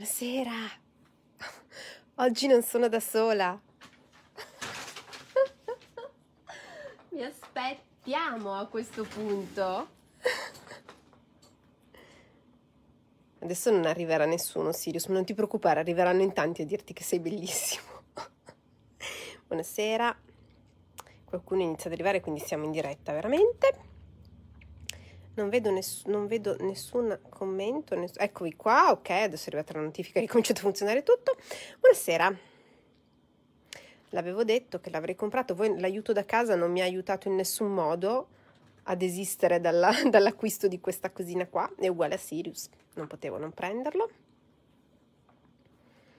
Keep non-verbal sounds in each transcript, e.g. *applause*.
Buonasera. Oggi non sono da sola. Mi aspettiamo a questo punto. Adesso non arriverà nessuno, Sirius, ma non ti preoccupare, arriveranno in tanti a dirti che sei bellissimo. Buonasera. Qualcuno inizia ad arrivare, quindi siamo in diretta, veramente. Non vedo, ness- non vedo nessun commento. Ness- Eccovi qua, ok, adesso è arrivata la notifica è cominciato a funzionare tutto. Buonasera. L'avevo detto che l'avrei comprato, voi l'aiuto da casa non mi ha aiutato in nessun modo a desistere dalla, *laughs* dall'acquisto di questa cosina qua, è uguale a Sirius, non potevo non prenderlo.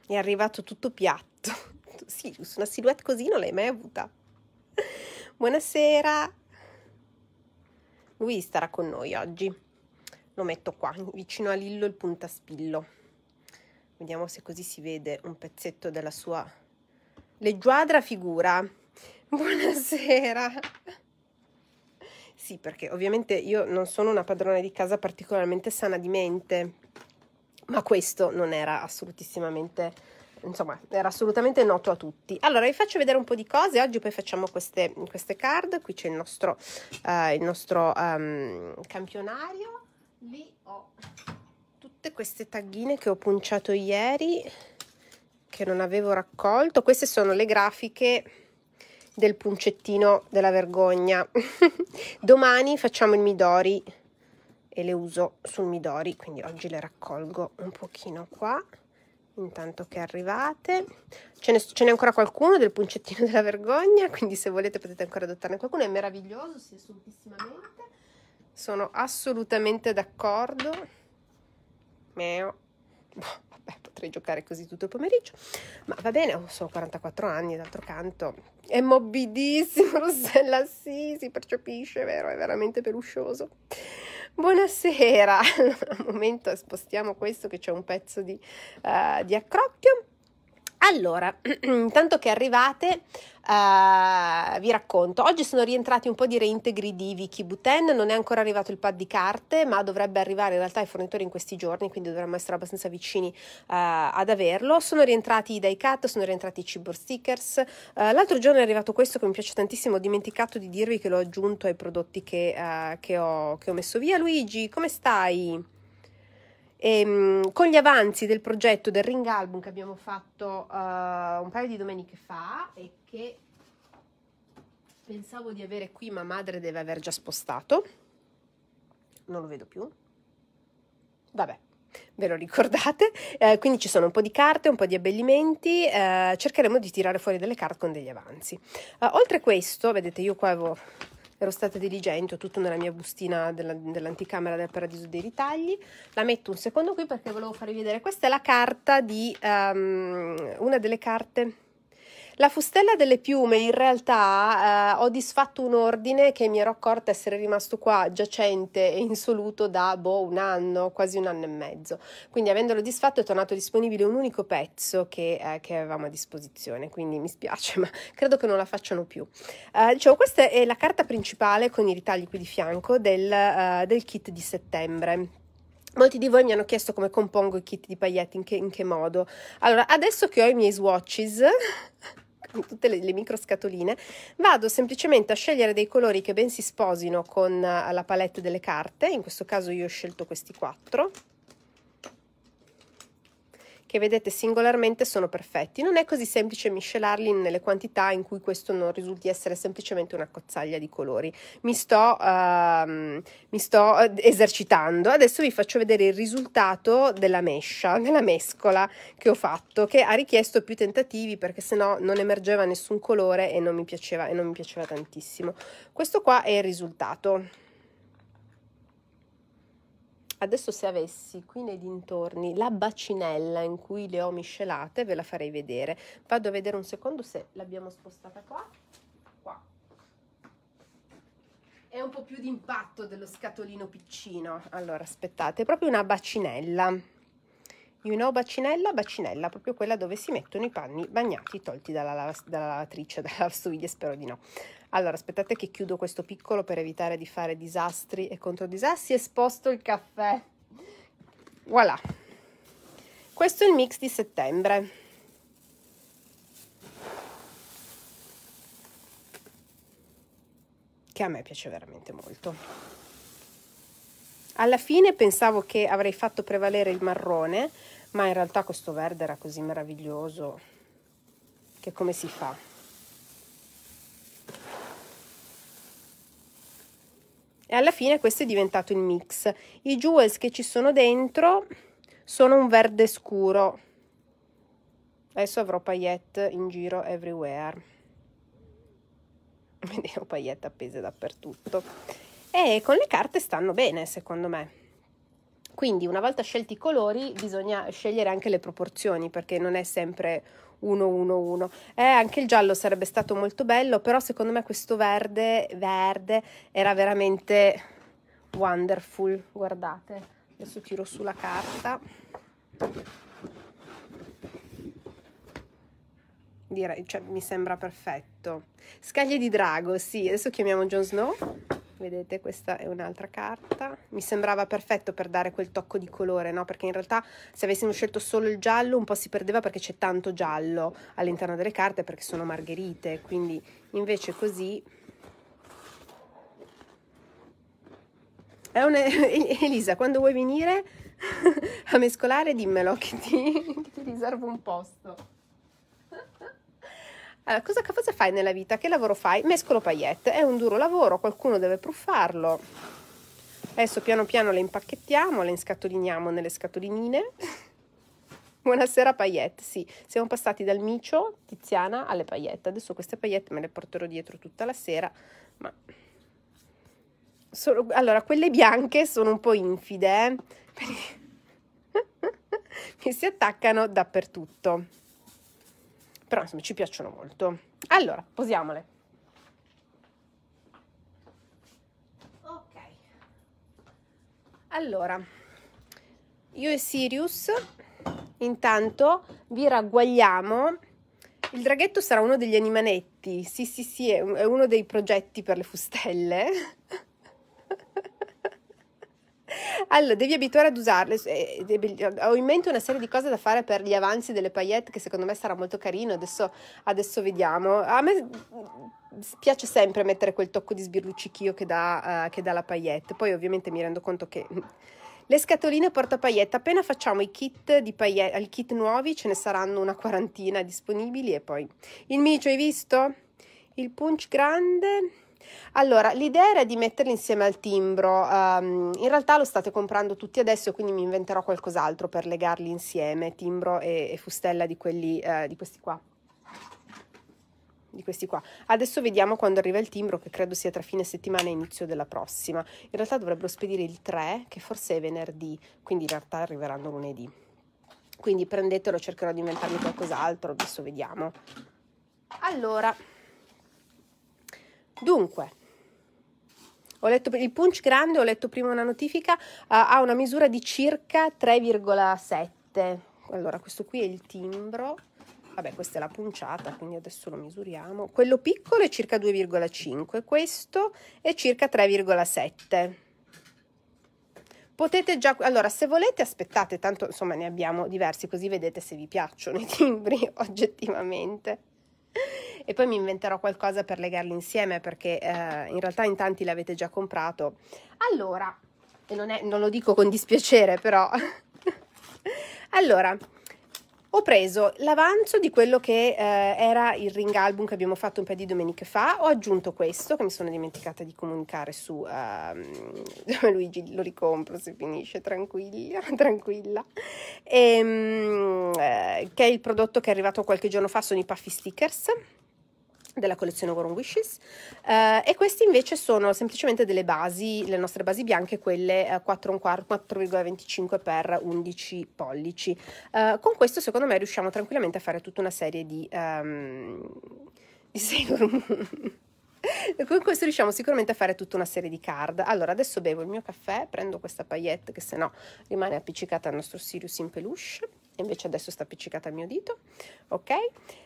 È arrivato tutto piatto. *laughs* Sirius, una silhouette così non l'hai mai avuta. *laughs* Buonasera. Lui starà con noi oggi. Lo metto qua, vicino a Lillo il puntaspillo. Vediamo se così si vede un pezzetto della sua leggiadra figura. *laughs* Buonasera. Sì, perché ovviamente io non sono una padrona di casa particolarmente sana di mente, ma questo non era assolutissimamente insomma, era assolutamente noto a tutti. Allora, vi faccio vedere un po' di cose. Oggi poi facciamo queste, queste card. Qui c'è il nostro, uh, il nostro um, campionario. Lì ho tutte queste taghine che ho punciato ieri, che non avevo raccolto. Queste sono le grafiche del puncettino della vergogna. *laughs* Domani facciamo il Midori e le uso sul Midori, quindi oggi le raccolgo un pochino qua intanto che arrivate. Ce, n'è ancora qualcuno del puncettino *laughs* della vergogna, quindi se volete potete ancora adottarne qualcuno, è meraviglioso, si assolutissimamente. Sono assolutamente d'accordo. Meo. Boh, potrei giocare così tutto il pomeriggio, ma va bene, ho solo 44 anni, d'altro canto è morbidissimo, *laughs* Rossella, sì, si percepisce, è vero, è veramente peluscioso. Buonasera, Un *laughs* momento spostiamo questo che c'è un pezzo di, uh, di accrocchio allora, *clears throat* intanto che arrivate, uh, vi racconto. Oggi sono rientrati un po' di reintegri di Vicky Buten, non è ancora arrivato il pad di carte, ma dovrebbe arrivare in realtà ai fornitori in questi giorni, quindi dovremmo essere abbastanza vicini uh, ad averlo. Sono rientrati i die cut, sono rientrati i Cibor Stickers. Uh, l'altro giorno è arrivato questo che mi piace tantissimo, ho dimenticato di dirvi che l'ho aggiunto ai prodotti che, che, ho, che ho messo via. Luigi, come stai? E, ehm, con gli avanzi del progetto del ring album che abbiamo fatto uh, un paio di domeniche fa e che pensavo di avere qui ma madre deve aver già spostato, non lo vedo più, vabbè ve lo ricordate. Eh, quindi ci sono un po' di carte, un po' di abbellimenti, eh, cercheremo di tirare fuori delle carte con degli avanzi. Eh, oltre a questo, vedete io qua avevo ero stata diligente, ho tutto nella mia bustina della, dell'anticamera del paradiso dei ritagli. La metto un secondo qui perché volevo farvi vedere. Questa è la carta di um, una delle carte la fustella delle piume in realtà eh, ho disfatto un ordine che mi ero accorta essere rimasto qua giacente e insoluto da boh, un anno, quasi un anno e mezzo. Quindi avendolo disfatto è tornato disponibile un unico pezzo che, eh, che avevamo a disposizione, quindi mi spiace *laughs* ma credo che non la facciano più. Eh, dicevo, questa è la carta principale con i ritagli qui di fianco del, eh, del kit di settembre. Molti di voi mi hanno chiesto come compongo i kit di pailletti, in che, in che modo. Allora, adesso che ho i miei swatches, *laughs* tutte le, le micro scatoline, vado semplicemente a scegliere dei colori che ben si sposino con eh, la palette delle carte, in questo caso io ho scelto questi quattro, che vedete singolarmente sono perfetti. Non è così semplice miscelarli nelle quantità in cui questo non risulti essere semplicemente una cozzaglia di colori. Mi sto, uh, mi sto eh, esercitando. Adesso vi faccio vedere il risultato della mescia, *laughs* della mescola che ho fatto, che ha richiesto più tentativi perché sennò non emergeva nessun colore e non mi piaceva, e non mi piaceva tantissimo. Questo qua è il risultato. Adesso se avessi qui nei dintorni la bacinella in cui le ho miscelate ve la farei vedere. Vado a vedere un secondo se l'abbiamo spostata qua. Qua. È un po' più d'impatto dello scatolino piccino. Allora aspettate, è proprio una bacinella. You know bacinella, bacinella, proprio quella dove si mettono i panni bagnati tolti dalla, lavatrice, dalla lavastoviglie, spero di no. Allora, aspettate che chiudo questo piccolo per evitare di fare disastri e controdisastri e esposto il caffè. Voilà. Questo è il mix di settembre. Che a me piace veramente molto. Alla fine pensavo che avrei fatto prevalere il marrone, ma in realtà questo verde era così meraviglioso che come si fa? e alla fine questo è diventato il mix. I jewels che ci sono dentro sono un verde scuro. Adesso avrò paillette in giro everywhere. *laughs* Vedevo paillette appese dappertutto. E con le carte stanno bene, secondo me. Quindi una volta scelti i colori bisogna scegliere anche le proporzioni perché non è sempre 1 1 1. Eh, anche il giallo sarebbe stato molto bello, però secondo me questo verde, verde era veramente wonderful. Guardate, adesso tiro sulla carta. Direi, cioè, mi sembra perfetto. Scaglie di drago, sì, adesso chiamiamo Jon Snow vedete questa è un'altra carta mi sembrava perfetto per dare quel tocco di colore no perché in realtà se avessimo scelto solo il giallo un po' si perdeva perché c'è tanto giallo all'interno delle carte perché sono margherite quindi invece così una... Elisa quando vuoi venire *laughs* a mescolare dimmelo che ti, *laughs* che ti riservo un posto cosa, cosa fai nella vita? Che lavoro fai? Mescolo paillette. È un duro lavoro, qualcuno deve pruffarlo. Adesso piano piano le impacchettiamo, le inscatoliniamo nelle scatolinine. *laughs* Buonasera paillette, sì, siamo passati dal micio, Tiziana, alle paillette. Adesso queste paillette me le porterò dietro tutta la sera, ma... Sono... Allora, quelle bianche sono un po' infide, eh? Perché... *laughs* mi si attaccano dappertutto però insomma ci piacciono molto. Allora, posiamole. Ok. Allora, io e Sirius intanto vi ragguagliamo. Il draghetto sarà uno degli animanetti, sì sì sì, è uno dei progetti per le fustelle. Allora, devi abituare ad usarle. Eh, eh, eh, ho in mente una serie di cose da fare per gli avanzi delle paillette che secondo me sarà molto carino. Adesso, adesso vediamo. A me mm, piace sempre mettere quel tocco di sbirluccichio che dà, uh, che dà la paillette. Poi ovviamente mi rendo conto che... *laughs* Le scatoline porta paillette, appena facciamo i kit, di paillette, il kit nuovi ce ne saranno una quarantina disponibili e poi... Il micio hai visto? Il punch grande allora, l'idea era di metterli insieme al timbro, um, in realtà lo state comprando tutti adesso quindi mi inventerò qualcos'altro per legarli insieme, timbro e, e fustella di, quelli, uh, di questi qua di questi qua. Adesso vediamo quando arriva il timbro, che credo sia tra fine settimana e inizio della prossima. In realtà dovrebbero spedire il 3, che forse è venerdì, quindi in realtà arriveranno lunedì. Quindi prendetelo, cercherò di inventarmi qualcos'altro, adesso vediamo. Allora, Dunque, ho letto il punch grande, ho letto prima una notifica, uh, ha una misura di circa 3,7. Allora, questo qui è il timbro. Vabbè, questa è la punciata, quindi adesso lo misuriamo. Quello piccolo è circa 2,5, questo è circa 3,7. Potete già, allora se volete aspettate, tanto insomma ne abbiamo diversi così vedete se vi piacciono i timbri *laughs* oggettivamente. *laughs* e poi mi inventerò qualcosa per legarli insieme perché eh, in realtà in tanti l'avete già comprato. Allora, e non, è, non lo dico con dispiacere però, *laughs* allora ho preso l'avanzo di quello che eh, era il ring album che abbiamo fatto un paio di domeniche fa, ho aggiunto questo che mi sono dimenticata di comunicare su uh, *laughs* Luigi, lo ricompro se finisce, tranquilla, *laughs* tranquilla, e, um, eh, che è il prodotto che è arrivato qualche giorno fa, sono i Puffy Stickers della collezione Warm Wishes eh, e queste invece sono semplicemente delle basi, le nostre basi bianche, quelle eh, 4,25 x 11 pollici. Eh, con questo secondo me riusciamo tranquillamente a fare tutta una serie di, um, di Sailor *laughs* Moon. con questo riusciamo sicuramente a fare tutta una serie di card. Allora, adesso bevo il mio caffè, prendo questa paillette che se no rimane appiccicata al nostro Sirius in peluche invece adesso sta appiccicata al mio dito, ok?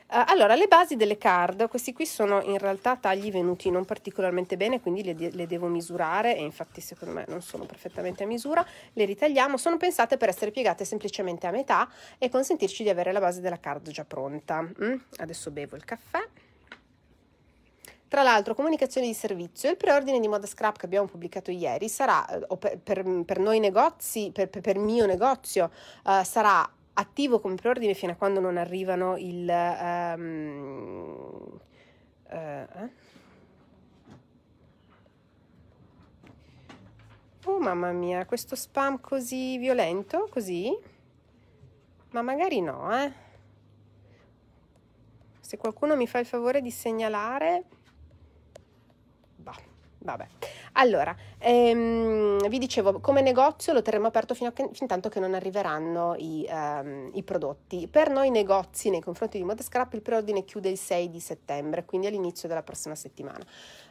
Uh, allora, le basi delle card, questi qui sono in realtà tagli venuti non particolarmente bene, quindi le, le, devo misurare e infatti secondo me non sono perfettamente a misura, le ritagliamo, sono pensate per essere piegate semplicemente a metà e consentirci di avere la base della card già pronta. Mm? Adesso bevo il caffè. Tra l'altro, comunicazione di servizio, il preordine di Moda Scrap che abbiamo pubblicato ieri sarà, eh, per, per, per, noi negozi, per, per mio negozio, uh, sarà attivo come preordine fino a quando non arrivano il... Um, uh, eh? Oh mamma mia, questo spam così violento, così? Ma magari no, eh? Se qualcuno mi fa il favore di segnalare... Bah, vabbè. Allora, ehm, vi dicevo, come negozio lo terremo aperto fino a che, fin tanto che non arriveranno i, ehm, i prodotti. Per noi negozi nei confronti di Modescrap il preordine chiude il 6 di settembre, quindi all'inizio della prossima settimana.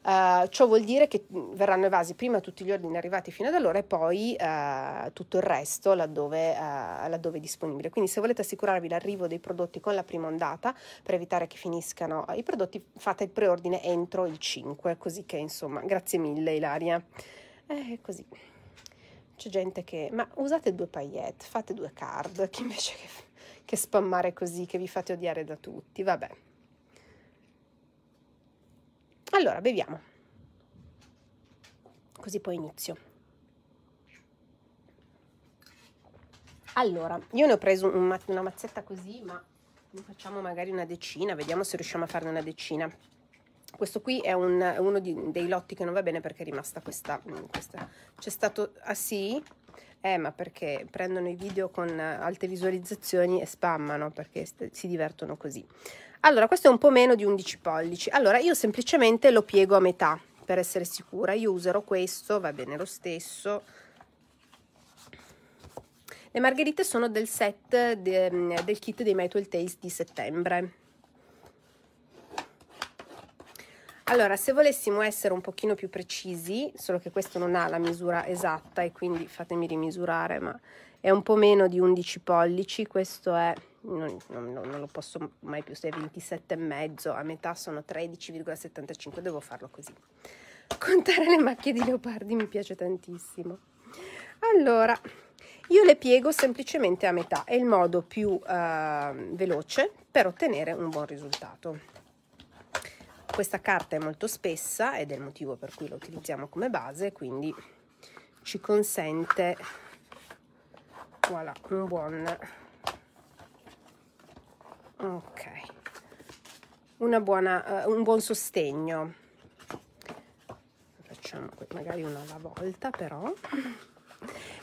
Uh, ciò vuol dire che mm, verranno evasi prima tutti gli ordini arrivati fino ad allora e poi uh, tutto il resto laddove, uh, laddove, è disponibile. Quindi se volete assicurarvi l'arrivo dei prodotti con la prima ondata per evitare che finiscano i prodotti, fate il preordine entro il 5, così che insomma, grazie mille Ilaria. Eh, così. C'è gente che... Ma usate due paillette, fate due card, *laughs* che invece che, che spammare così, che vi fate odiare da tutti. Vabbè. Allora, beviamo. Così poi inizio. Allora, io ne ho preso un, una mazzetta così, ma ne facciamo magari una decina, vediamo se riusciamo a farne una decina. Questo qui è un, uno di, dei lotti che non va bene perché è rimasta questa, questa. C'è stato, ah sì, eh, ma perché prendono i video con alte visualizzazioni e spammano perché st- si divertono così. Allora, questo è un po' meno di 11 pollici. Allora, io semplicemente lo piego a metà per essere sicura. Io userò questo, va bene lo stesso. Le margherite sono del set de, del kit dei My Taste di settembre. Allora, se volessimo essere un pochino più precisi, solo che questo non ha la misura esatta e quindi fatemi rimisurare, ma è un po' meno di 11 pollici, questo è, non, non, non lo posso mai più, se è 27 e mezzo, a metà sono 13,75, devo farlo così. Contare le macchie di leopardi mi piace tantissimo. Allora, io le piego semplicemente a metà, è il modo più eh, veloce per ottenere un buon risultato. Questa carta è molto spessa ed è il motivo per cui la utilizziamo come base, quindi ci consente voilà, un buon ok una buona uh, un buon sostegno facciamo magari una alla volta però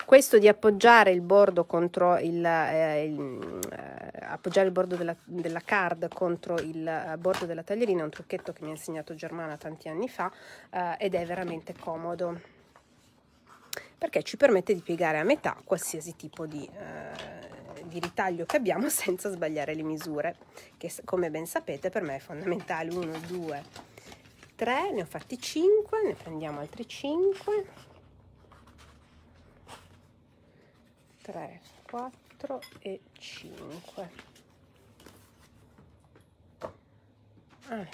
questo di appoggiare il bordo, contro il, eh, il, eh, appoggiare il bordo della, della, card contro il eh, bordo della taglierina è un trucchetto che mi ha insegnato Germana tanti anni fa eh, ed è veramente comodo perché ci permette di piegare a metà qualsiasi tipo di, eh, di ritaglio che abbiamo *laughs* senza sbagliare le misure che come ben sapete per me è fondamentale 1, 2, 3, ne ho fatti 5, ne prendiamo altri 5 3 4 e 5 allora.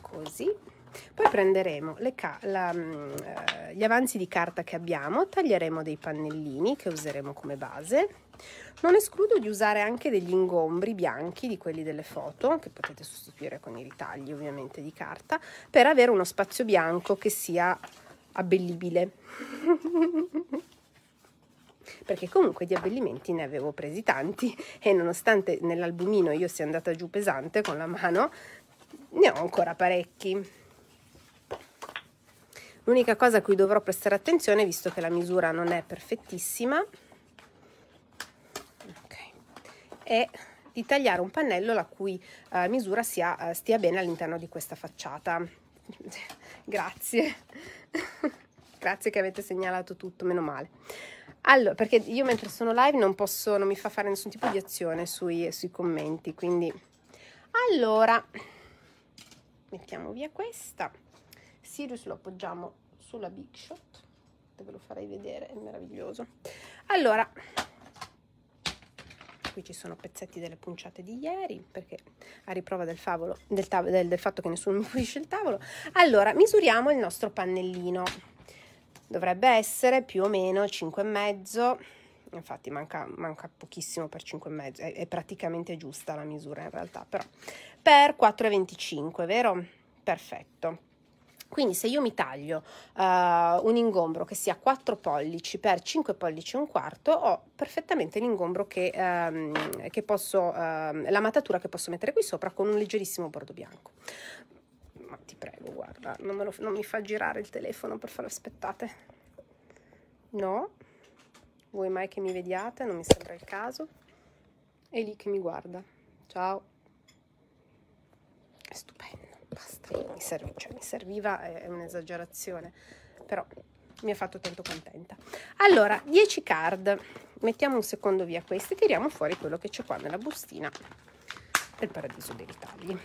così poi prenderemo le, la, mm, eh, gli avanzi di carta che abbiamo taglieremo dei pannellini che useremo come base non escludo di usare anche degli ingombri bianchi di quelli delle foto, che potete sostituire con i ritagli ovviamente di carta, per avere uno spazio bianco che sia abbellibile. *laughs* Perché comunque di abbellimenti ne avevo presi tanti e nonostante nell'albumino io sia andata giù pesante con la mano, ne ho ancora parecchi. L'unica cosa a cui dovrò prestare attenzione, visto che la misura non è perfettissima, è di tagliare un pannello la cui eh, misura sia, eh, stia bene all'interno di questa facciata. *laughs* Grazie. *laughs* Grazie che avete segnalato tutto, meno male. Allora, perché io mentre sono live non posso, non mi fa fare nessun tipo di azione sui, sui commenti, quindi... Allora, mettiamo via questa. Sirius lo appoggiamo sulla Big Shot, te ve lo farei vedere, è meraviglioso. Allora, qui ci sono pezzetti delle punciate di ieri, perché a riprova del, favolo, del, del, del fatto che nessuno mi *laughs* pulisce il tavolo. Allora, misuriamo il nostro pannellino. Dovrebbe essere più o meno 5,5, infatti manca, manca pochissimo per 5,5, è, è praticamente giusta la misura in realtà, però per 4,25, vero? Perfetto. Quindi se io mi taglio uh, un ingombro che sia 4 pollici per 5 pollici e un quarto, ho perfettamente l'ingombro che, um, che posso, um, la matatura che posso mettere qui sopra con un leggerissimo bordo bianco. Ma ti prego, guarda, non, lo, non mi fa girare il telefono per fare aspettate. No, vuoi mai che mi vediate? Non mi sembra il caso. È lì che mi guarda. Ciao. È stupendo basta, mi, serv cioè, mi serviva, è un'esagerazione, però mi ha fatto tanto contenta. Allora, 10 card, mettiamo un secondo via queste, tiriamo fuori quello che c'è qua nella bustina del paradiso dei ritagli.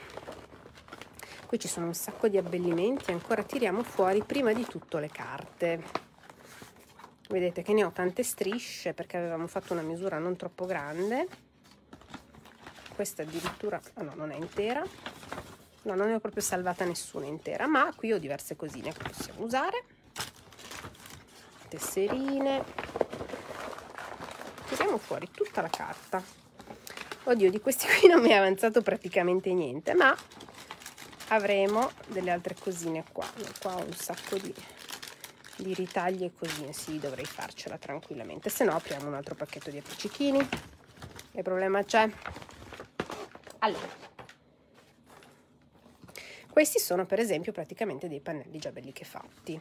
Qui ci sono un sacco di abbellimenti, ancora tiriamo fuori prima di tutto le carte. Vedete che ne ho tante strisce perché avevamo fatto una misura non troppo grande. Questa addirittura, ah no, non è intera no, non ne ho proprio salvata nessuna intera, ma qui ho diverse cosine che possiamo usare. Tesserine. Tiriamo fuori tutta la carta. Oddio, di questi *laughs* qui non mi è avanzato praticamente niente, ma avremo delle altre cosine qua. Qua ho un sacco di, di ritagli e cosine, sì, dovrei farcela tranquillamente. Se no apriamo un altro pacchetto di appiccichini. Che problema c'è? Allora, questi sono per esempio praticamente dei pannelli già belli che fatti.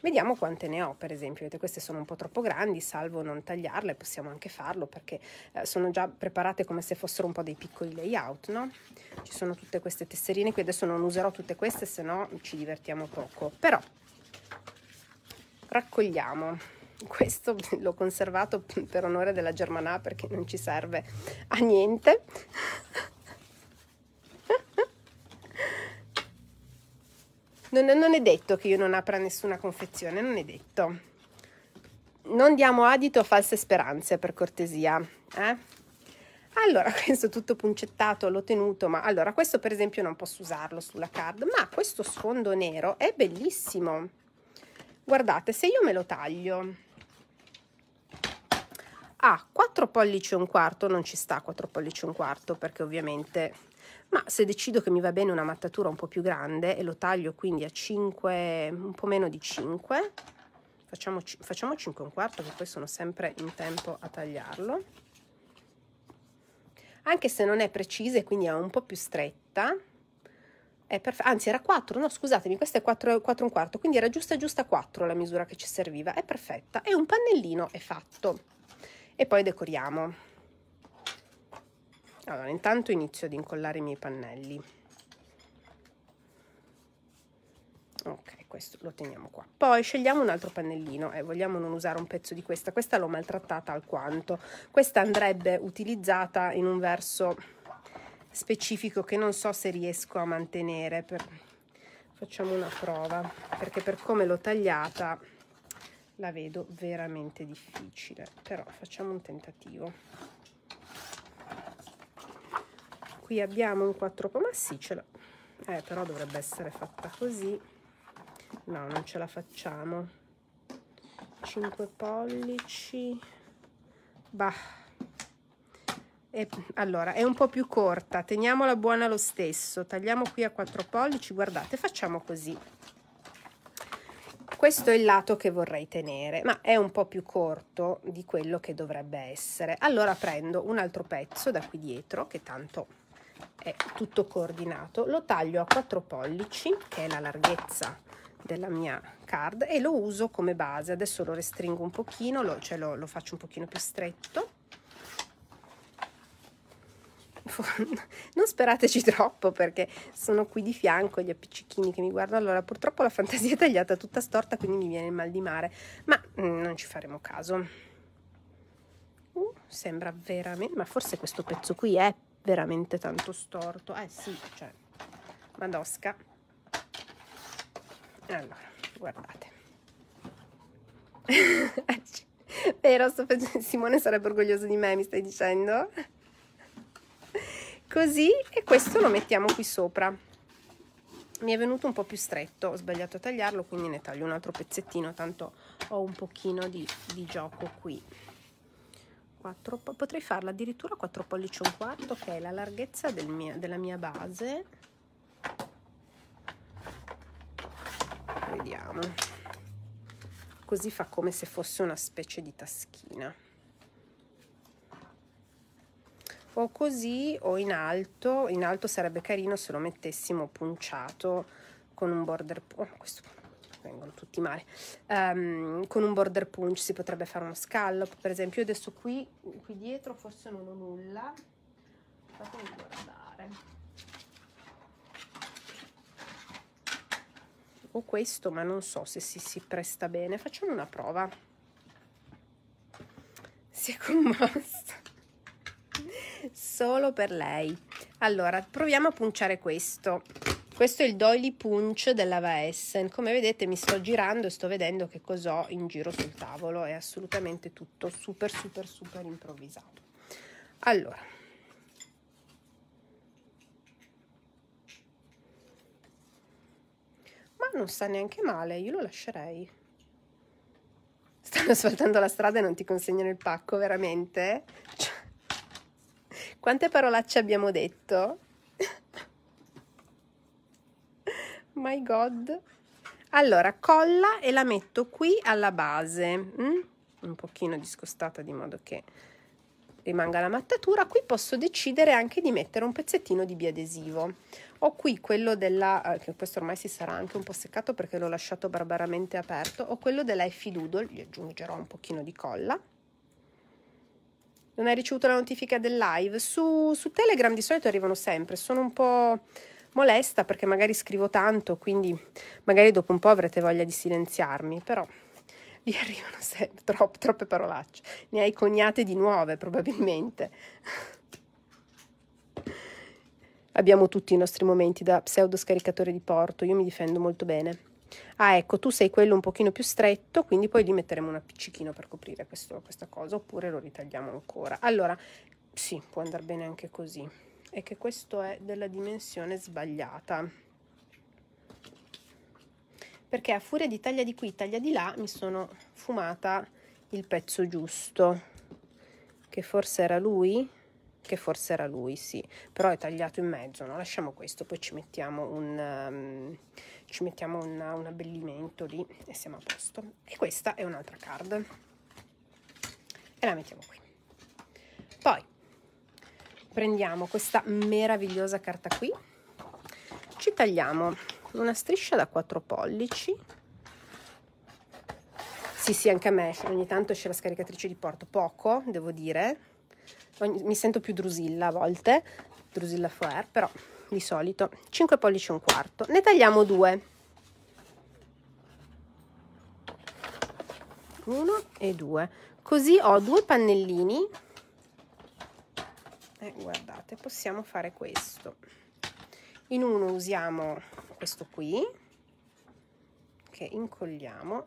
Vediamo quante ne ho, per esempio, vedete queste sono un po' troppo grandi, salvo non tagliarle, possiamo anche farlo perché eh, sono già preparate come se fossero un po' dei piccoli layout, no? Ci sono tutte queste tesserine qui, adesso non userò tutte queste, se no ci divertiamo poco, però raccogliamo. Questo *laughs* l'ho conservato per onore della Germanà perché non ci serve a niente. Non, non è detto che io non apra nessuna confezione, non è detto. Non diamo adito a false speranze, per cortesia. Eh? Allora, *laughs* questo tutto puncettato l'ho tenuto, ma allora questo per esempio non posso usarlo sulla card, ma questo sfondo nero è bellissimo. Guardate, se io me lo taglio a ah, 4 pollici e un quarto, non ci sta 4 pollici e un quarto perché ovviamente ma se decido che mi va bene una mattatura un po' più grande e lo taglio quindi a 5, un po' meno di 5, facciamo, facciamo 5 e un quarto che poi sono sempre in tempo a tagliarlo, anche se non è precisa e quindi è un po' più stretta, è anzi era 4, no scusatemi, questa è 4, 4 e un quarto, quindi era giusta giusta 4 la misura che ci serviva, è perfetta e un pannellino è fatto e poi decoriamo. Allora, intanto inizio ad incollare i miei pannelli. Ok, questo lo teniamo qua. Poi scegliamo un altro pannellino e eh, vogliamo non usare un pezzo di questa. Questa l'ho maltrattata alquanto. Questa andrebbe utilizzata in un verso specifico che non so se riesco a mantenere. Per... Facciamo una prova, perché per come l'ho tagliata la vedo veramente difficile. Però facciamo un tentativo qui abbiamo un 4 massicela eh, però dovrebbe essere fatta così no non ce la facciamo 5 pollici bah e, allora è un po più corta teniamola buona lo stesso tagliamo qui a 4 pollici guardate facciamo così questo è il lato che vorrei tenere ma è un po più corto di quello che dovrebbe essere allora prendo un altro pezzo da qui dietro che tanto è tutto coordinato lo taglio a 4 pollici che è la larghezza della mia card e lo uso come base adesso lo restringo un pochino lo, cioè lo, lo faccio un pochino più stretto non sperateci troppo perché sono qui di fianco gli appiccichini che mi guardano allora purtroppo la fantasia è tagliata tutta storta quindi mi viene il mal di mare ma mm, non ci faremo caso uh, sembra veramente ma forse questo pezzo qui è veramente tanto storto. Eh sì, cioè, madosca. Allora, guardate. *laughs* Eh, vero, Simone sarebbe orgoglioso di me, mi stai dicendo? Così, e questo lo mettiamo qui sopra. Mi è venuto un po' più stretto, ho sbagliato a tagliarlo, quindi ne taglio un altro pezzettino, tanto ho un pochino di, di gioco qui. 4, potrei farla addirittura 4 pollici e un quarto, che è la larghezza del mia, della mia base. Vediamo. Così fa come se fosse una specie di taschina. O così o in alto, in alto sarebbe carino se lo mettessimo punciato con un border... Oh, questo vengono tutti male. Um, con un border punch si potrebbe fare uno scallop, per esempio. adesso qui, qui dietro forse non ho nulla. Fatemi guardare. Ho questo, ma non so se si, si presta bene. Facciamo una prova. Si è commossa. Solo per lei. Allora, proviamo a punciare questo questo è il doily punch della Vaessen. Come vedete mi sto girando e sto vedendo che cosa ho in giro sul tavolo. È assolutamente tutto super super super improvvisato. Allora. Ma non sta neanche male, io lo lascerei. Stanno asfaltando la strada e non ti consegnano il pacco, veramente? Cioè, quante parolacce abbiamo detto? my god allora colla e la metto qui alla base mm? un pochino discostata di modo che rimanga la mattatura qui posso decidere anche di mettere un pezzettino di biadesivo ho qui quello della eh, che questo ormai si sarà anche un po' seccato perché l'ho lasciato barbaramente aperto ho quello della Effie Doodle gli aggiungerò un pochino di colla non hai ricevuto la notifica del live su, su Telegram di solito arrivano sempre sono un po' molesta perché magari scrivo tanto, quindi magari dopo un po' avrete voglia di silenziarmi, però vi *laughs* arrivano sempre troppe, troppe parolacce, ne hai cognate di nuove probabilmente. Abbiamo tutti i nostri momenti da pseudo scaricatore di porto, io mi difendo molto bene. Ah, ecco, tu sei quello un pochino più stretto, quindi poi gli metteremo un appiccichino per coprire questo, questa cosa, oppure lo ritagliamo ancora. Allora, sì, può andare bene anche così è che questo è della dimensione sbagliata perché a furia di taglia di qui, taglia di là mi sono fumata il pezzo giusto che forse era lui che forse era lui, sì, però è tagliato in mezzo, no? lasciamo questo, poi ci mettiamo un, um, ci mettiamo un, un abbellimento lì e siamo a posto. E questa è un'altra card e la mettiamo qui. Poi prendiamo questa meravigliosa carta qui ci tagliamo una striscia da 4 pollici sì sì anche a me ogni tanto esce la scaricatrice di porto poco devo dire ogni, mi sento più drusilla a volte drusilla foer però di solito 5 pollici e un quarto ne tagliamo due uno e due così ho due pannellini eh, guardate possiamo fare questo in uno usiamo questo qui che incolliamo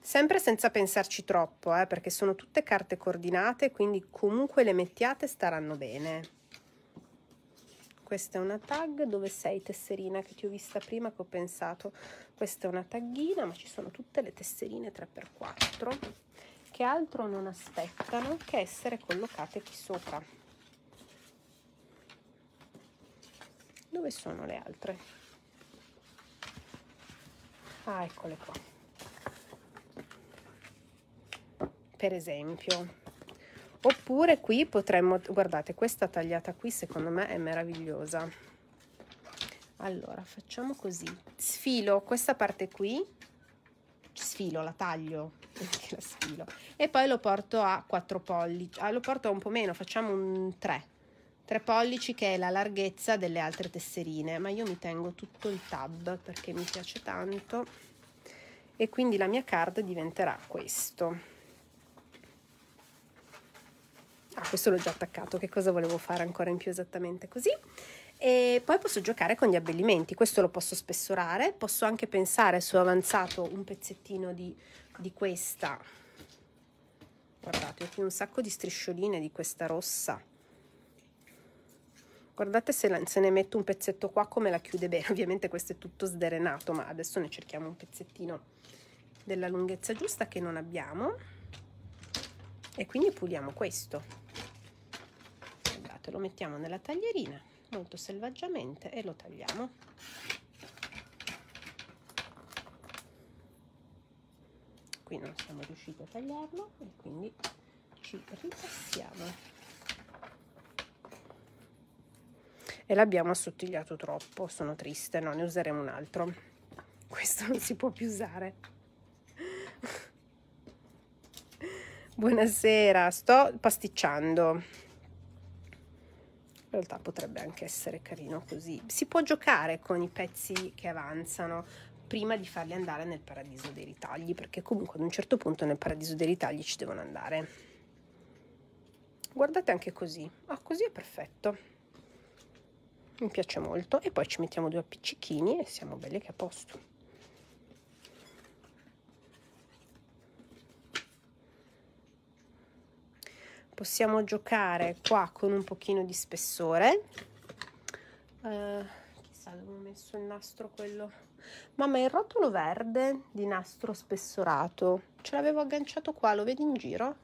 sempre senza pensarci troppo eh, perché sono tutte carte coordinate quindi comunque le mettiate staranno bene questa è una tag dove sei tesserina che ti ho vista prima che ho pensato questa è una taghina ma ci sono tutte le tesserine 3x4 che altro non aspettano che essere collocate qui sopra. Dove sono le altre? Ah, eccole qua. Per esempio. Oppure qui potremmo, guardate, questa tagliata qui secondo me è meravigliosa. Allora, facciamo così. Sfilo questa parte qui sfilo, la taglio, la sfilo. E poi lo porto a 4 pollici, ah, lo porto un po' meno, facciamo un 3. 3 pollici che è la larghezza delle altre tesserine, ma io mi tengo tutto il tab perché mi piace tanto e quindi la mia card diventerà questo. Ah, questo l'ho già attaccato, che cosa volevo fare ancora in più esattamente così? e poi posso giocare con gli abbellimenti, questo lo posso spessorare, posso anche pensare su avanzato un pezzettino di, di questa, guardate ho qui un sacco di striscioline di questa rossa, guardate se, la, se ne metto un pezzetto qua come la chiude bene, *laughs* ovviamente questo è tutto sdrenato ma adesso ne cerchiamo un pezzettino della lunghezza giusta che non abbiamo e quindi puliamo questo, guardate lo mettiamo nella taglierina molto selvaggiamente e lo tagliamo qui non siamo riusciti a tagliarlo e quindi ci ripassiamo e l'abbiamo assottigliato troppo sono triste no ne useremo un altro questo non si può più usare buonasera sto pasticciando in realtà potrebbe anche essere carino così. Si può giocare con i pezzi che avanzano prima di farli andare nel paradiso dei ritagli, perché comunque ad un certo punto nel paradiso dei ritagli ci devono andare. Guardate anche così, ah così è perfetto, mi piace molto e poi ci mettiamo due appiccichini e siamo belli che a posto. possiamo giocare qua con un pochino di spessore eh, chissà dove ho messo il nastro quello mamma il rotolo verde di nastro spessorato ce l'avevo agganciato qua lo vedi in giro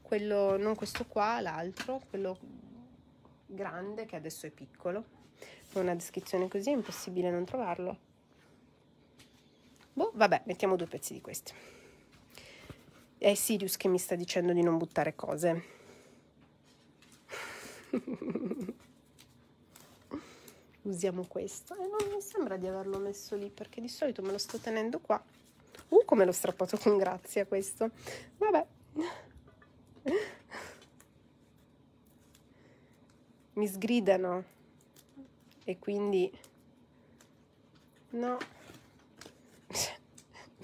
quello non questo qua l'altro quello grande che adesso è piccolo con una descrizione così è impossibile non trovarlo boh vabbè mettiamo due pezzi di questi è Sirius che mi sta dicendo di non buttare cose. *laughs* Usiamo questo. E eh, non mi sembra di averlo messo lì perché di solito me lo sto tenendo qua. Uh, come l'ho strappato con grazia questo. Vabbè. mi sgridano e quindi no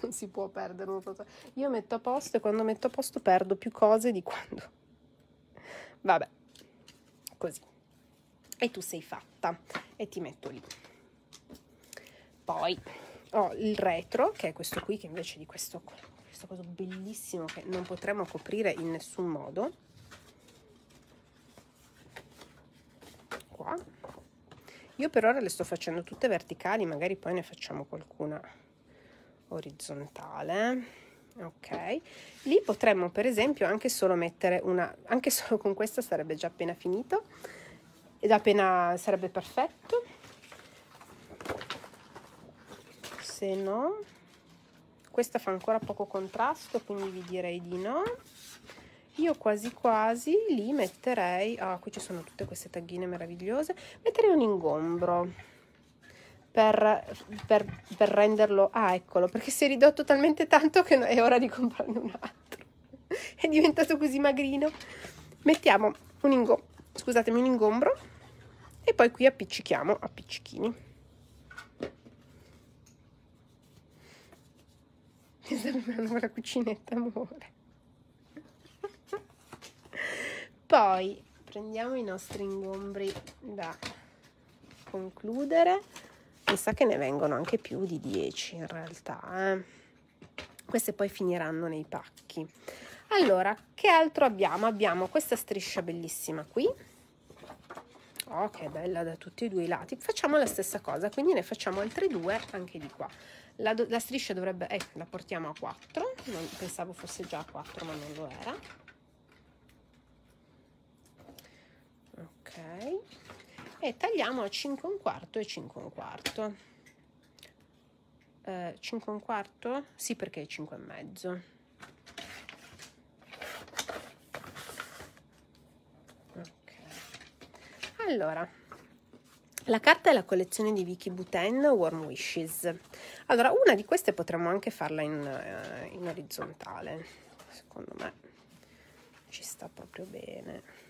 non si può perdere un rotolo. Io metto a posto e quando metto a posto perdo più cose di quando. Vabbè, così. E tu sei fatta e ti metto lì. Poi ho il retro, che è questo qui, che invece di questo, questo coso bellissimo che non potremo coprire in nessun modo. Qua. Io per ora le sto facendo tutte verticali, magari poi ne facciamo qualcuna orizzontale ok lì potremmo per esempio anche solo mettere una anche solo con questa sarebbe già appena finito ed appena sarebbe perfetto se no questa fa ancora poco contrasto quindi vi direi di no io quasi quasi li metterei ah qui ci sono tutte queste taghine meravigliose metterei un ingombro per, per, per renderlo... Ah, eccolo, perché si è ridotto talmente tanto che è ora di comprarne un altro. *laughs* è diventato così magrino. Mettiamo un ingombro, scusatemi, un ingombro e poi qui appiccichiamo appiccichini. Mi serve una la cucinetta, amore. Poi prendiamo i nostri ingombri da concludere mi sa che ne vengono anche più di 10 in realtà. Eh. Queste poi finiranno nei pacchi. Allora, che altro abbiamo? Abbiamo questa striscia bellissima qui. Oh, che bella da tutti e due i lati. Facciamo la stessa cosa, quindi ne facciamo altre due anche di qua. La, do, la striscia dovrebbe... Ecco, eh, la portiamo a 4. Non, pensavo fosse già a 4, ma non lo era. Ok e tagliamo a 5 un quarto e 5 un quarto. Eh, 5 un quarto? Sì, perché è 5 e mezzo. Ok. Allora, la carta è la collezione di Vicky Buten, Warm Wishes. Allora, una di queste potremmo anche farla in, eh, in orizzontale. Secondo me ci sta proprio bene.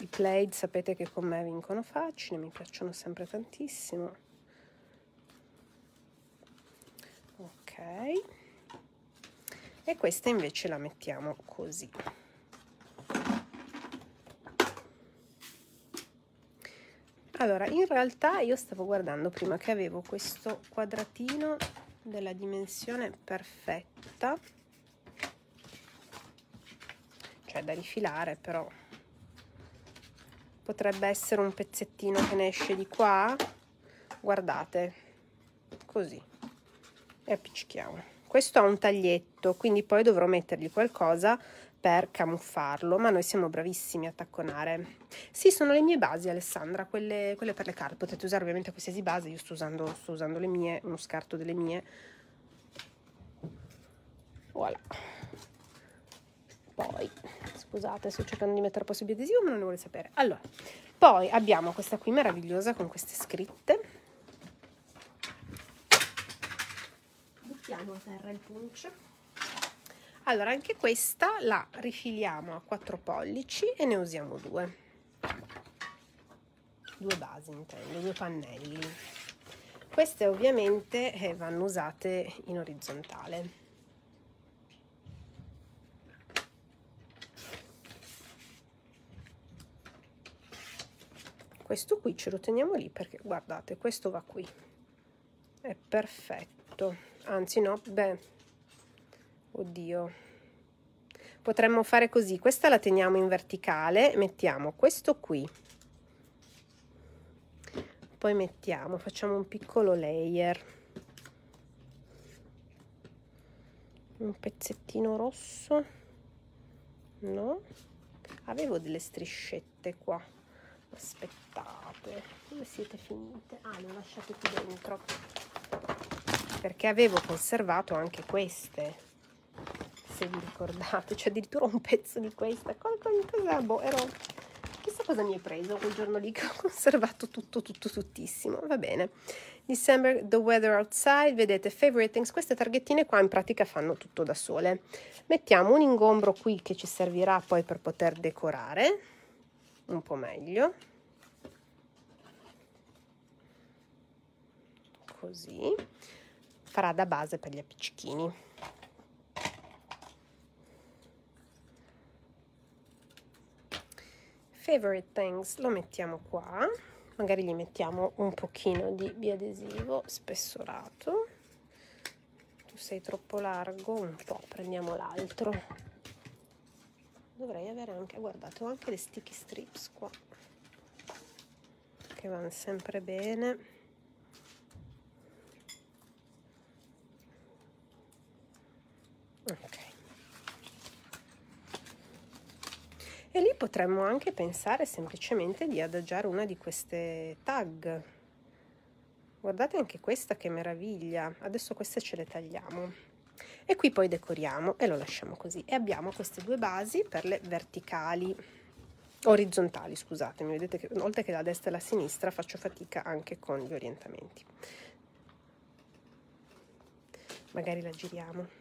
I Played sapete che con me vincono facile, mi piacciono sempre tantissimo. Ok. E questa invece la mettiamo così. Allora, in realtà io stavo guardando prima che avevo questo quadratino della dimensione perfetta, cioè da rifilare però potrebbe essere un pezzettino che ne esce di qua guardate così e appiccichiamo questo ha un taglietto quindi poi dovrò mettergli qualcosa per camuffarlo ma noi siamo bravissimi a tacconare sì sono le mie basi Alessandra quelle, quelle per le carte potete usare ovviamente qualsiasi base io sto usando, sto usando le mie uno scarto delle mie voilà poi scusate sto cercando di mettere possibile adesivo ma non ne vuole sapere allora poi abbiamo questa qui meravigliosa con queste scritte buttiamo a terra il punch allora anche questa la rifiliamo a 4 pollici e ne usiamo due due basi intendo due pannelli queste ovviamente eh, vanno usate in orizzontale questo qui ce lo teniamo lì perché guardate questo va qui è perfetto anzi no beh oddio potremmo fare così questa la teniamo in verticale mettiamo questo qui poi mettiamo facciamo un piccolo layer un pezzettino rosso no avevo delle striscette qua aspettate dove siete finite? ah le ho lasciate qui dentro perché avevo conservato anche queste se vi ricordate c'è addirittura un pezzo di questa qualcosa boh, ero chissà cosa mi hai preso quel giorno lì *laughs* che ho conservato tutto tutto tuttissimo va bene December the weather outside vedete favorite things queste targhettine qua in pratica fanno tutto da sole mettiamo un ingombro qui che ci servirà poi per poter decorare un po' meglio. Così. Farà da base per gli appiccichini. Favorite things lo mettiamo qua. Magari gli mettiamo un pochino di biadesivo spessorato. Tu sei troppo largo, un po', prendiamo l'altro dovrei avere anche guardato anche le sticky strips qua che vanno sempre bene ok e lì potremmo anche pensare semplicemente di adagiare una di queste tag guardate anche questa che meraviglia adesso queste ce le tagliamo e qui poi decoriamo e lo lasciamo così e abbiamo queste due basi per le verticali orizzontali scusatemi vedete che oltre che la destra e la sinistra faccio fatica anche con gli orientamenti magari la giriamo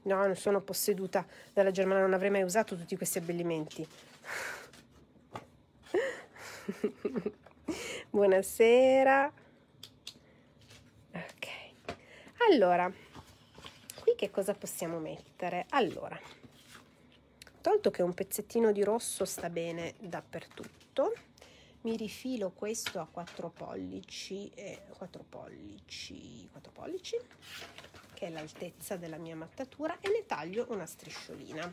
No, non sono posseduta dalla Germania, non avrei mai usato tutti questi abbellimenti. *laughs* Buonasera. Allora, qui che cosa possiamo mettere? Allora, tolto che un pezzettino di rosso sta bene dappertutto, mi rifilo questo a 4 pollici, eh, 4 pollici, 4 pollici, che è l'altezza della mia mattatura, e ne taglio una strisciolina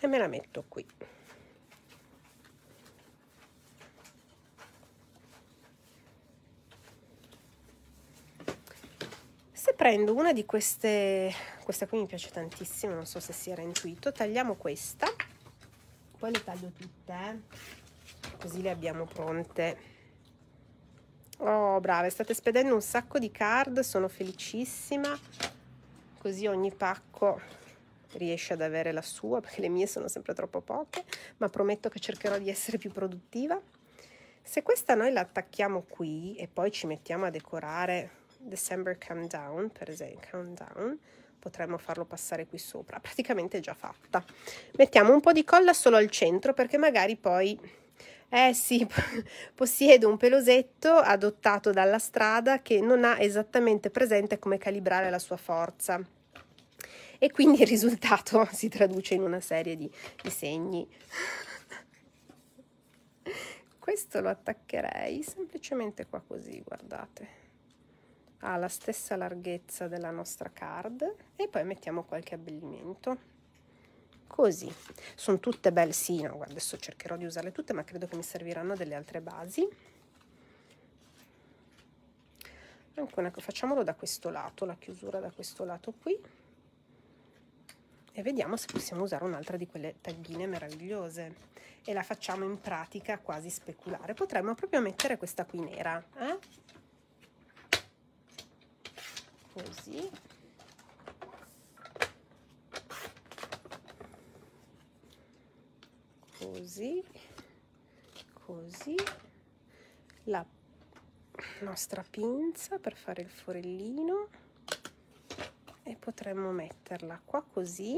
e me la metto qui. prendo una di queste, questa qui mi piace tantissimo, non so se si era intuito, tagliamo questa, poi le taglio tutte, eh. così le abbiamo pronte. Oh, brava, state spedendo un sacco di card, sono felicissima, così ogni pacco riesce ad avere la sua, perché le mie sono sempre troppo poche, ma prometto che cercherò di essere più produttiva. Se questa noi la attacchiamo qui e poi ci mettiamo a decorare December Countdown, per esempio, Countdown, potremmo farlo passare qui sopra, praticamente è già fatta. Mettiamo un po' di colla solo al centro perché magari poi, eh sì, *laughs* possiedo un pelosetto adottato dalla strada che non ha esattamente presente come calibrare la sua forza. E quindi il risultato *laughs* si traduce in una serie di, di segni. *laughs* Questo lo attaccherei semplicemente qua così, guardate ha la stessa larghezza della nostra card e poi mettiamo qualche abbellimento così sono tutte belle sì no, adesso cercherò di usarle tutte ma credo che mi serviranno delle altre basi ancora facciamolo da questo lato la chiusura da questo lato qui e vediamo se possiamo usare un'altra di quelle taghine meravigliose e la facciamo in pratica quasi speculare potremmo proprio mettere questa qui nera eh? così così così la nostra pinza per fare il forellino e potremmo metterla qua così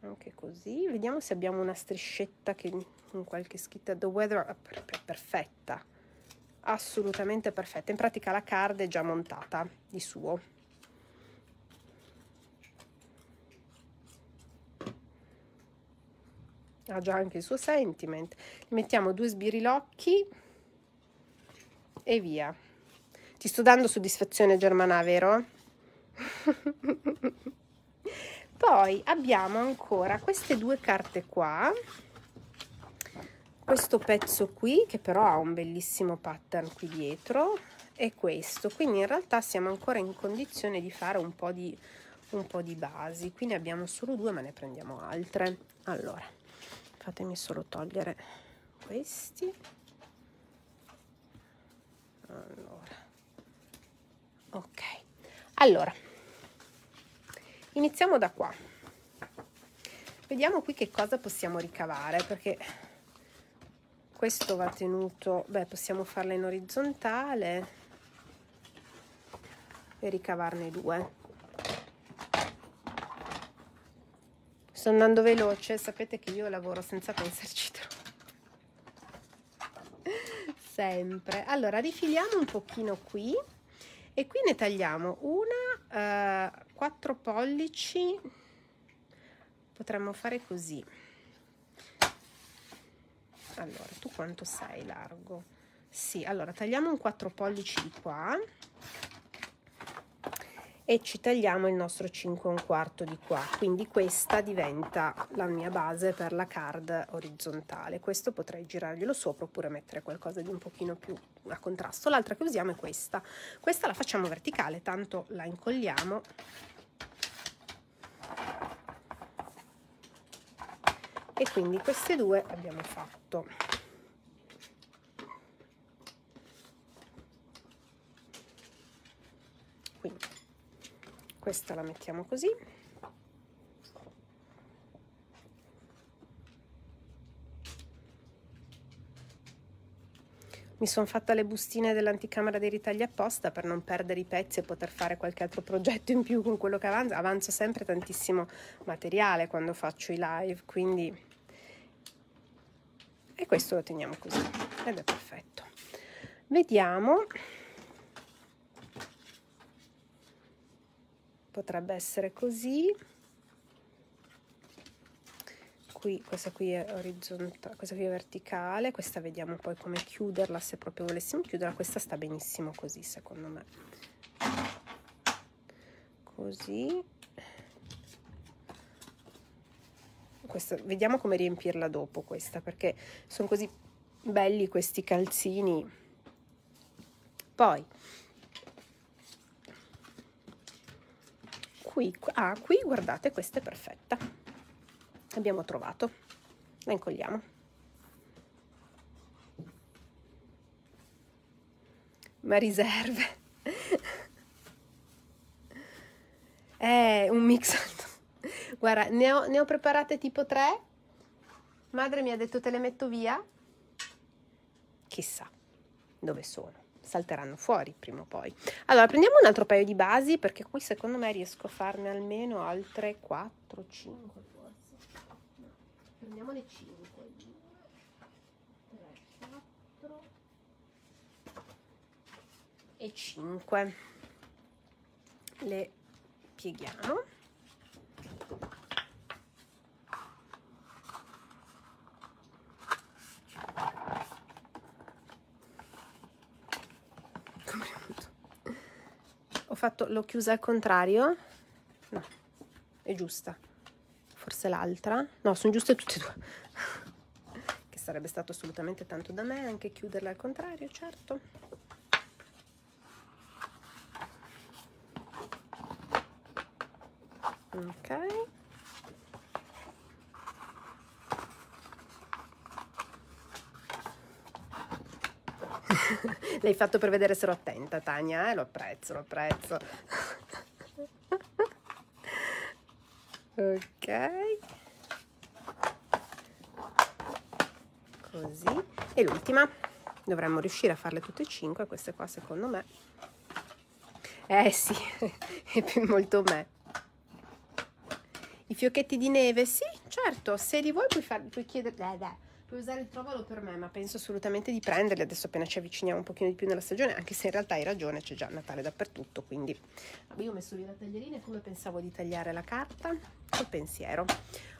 anche così vediamo se abbiamo una striscetta che con qualche scritta the weather è ah, perfetta assolutamente perfetta in pratica la card è già montata di suo ha già anche il suo sentiment mettiamo due sbirilocchi e via ti sto dando soddisfazione Germana vero? *laughs* poi abbiamo ancora queste due carte qua questo pezzo qui che però ha un bellissimo pattern qui dietro e questo quindi in realtà siamo ancora in condizione di fare un po' di, un po di basi qui ne abbiamo solo due ma ne prendiamo altre allora fatemi solo togliere questi allora ok allora iniziamo da qua vediamo qui che cosa possiamo ricavare perché questo va tenuto beh possiamo farla in orizzontale e ricavarne due sto andando veloce sapete che io lavoro senza pensarci troppo *laughs* sempre allora rifiliamo un pochino qui e qui ne tagliamo una eh, 4 pollici potremmo fare così allora tu quanto sei largo sì allora tagliamo un 4 pollici di qua e ci tagliamo il nostro 5 e un quarto di qua quindi questa diventa la mia base per la card orizzontale questo potrei girarglielo sopra oppure mettere qualcosa di un pochino più a contrasto l'altra che usiamo è questa questa la facciamo verticale tanto la incolliamo e quindi queste due abbiamo fatto quindi questa la mettiamo così Mi sono fatta le bustine dell'anticamera dei ritagli apposta per non perdere i pezzi e poter fare qualche altro progetto in più con quello che avanza. Avanzo sempre tantissimo materiale quando faccio i live, quindi e questo lo teniamo così ed è perfetto vediamo potrebbe essere così qui questa qui è orizzontale questa qui è verticale questa vediamo poi come chiuderla se proprio volessimo chiuderla questa sta benissimo così secondo me così questa, vediamo come riempirla dopo questa, perché sono così belli questi calzini. Poi, qui, ah, qui guardate, questa è perfetta. Abbiamo trovato. La incolliamo. Ma riserve. *laughs* è un mix Guarda, ne ho, ne ho preparate tipo tre. Madre mi ha detto te le metto via. Chissà dove sono salteranno fuori prima o poi. Allora, prendiamo un altro paio di basi perché qui secondo me riesco a farne almeno altre 4, 5 forse. No. Prendiamo le 5. e 5. Le pieghiamo. fatto l'ho chiusa al contrario no è giusta forse l'altra no sono giuste tutte e due che sarebbe stato assolutamente tanto da me anche chiuderla al contrario certo ok L'hai fatto per vedere se ero attenta, Tania, eh? Lo apprezzo, lo apprezzo. ok. Così. E l'ultima. Dovremmo riuscire a farle tutte e cinque, queste qua secondo me. Eh sì, è *laughs* più molto me. I fiocchetti di neve, sì, certo, se li vuoi puoi, far, puoi chiedere... Eh, Puoi usare il trovalo per me, ma penso assolutamente di prenderli adesso appena ci avviciniamo un pochino di più nella stagione, anche se in realtà hai ragione, c'è già Natale dappertutto, quindi... Io ho messo via la taglierina e come pensavo di tagliare la carta? Col pensiero.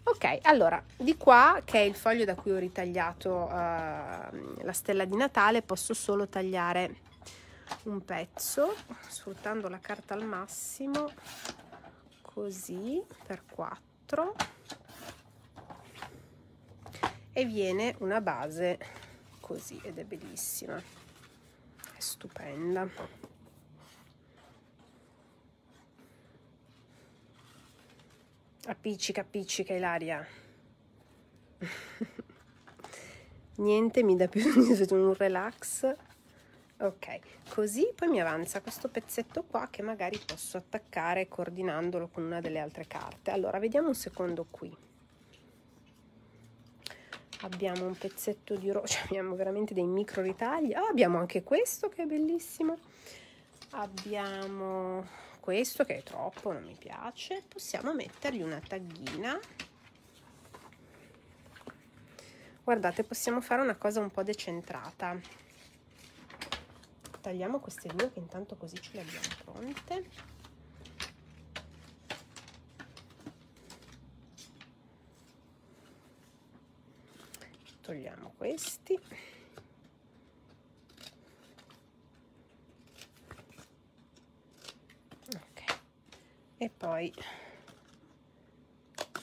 Ok, allora, di qua, che è il foglio da cui ho ritagliato uh, la stella di Natale, posso solo tagliare un pezzo, sfruttando la carta al massimo, così, per 4 e viene una base così ed è bellissima è stupenda appiccica appiccica Ilaria *laughs* niente mi dà più *laughs* un relax ok così poi mi avanza questo pezzetto qua che magari posso attaccare coordinandolo con una delle altre carte allora vediamo un secondo qui abbiamo un pezzetto di rosa, *laughs* cioè abbiamo veramente dei micro ritagli, ah, abbiamo anche questo che è bellissimo, abbiamo questo che è troppo, non mi piace, possiamo mettergli una taghina, guardate possiamo fare una cosa un po' decentrata, tagliamo queste due che intanto così ce le abbiamo pronte, togliamo questi ok e poi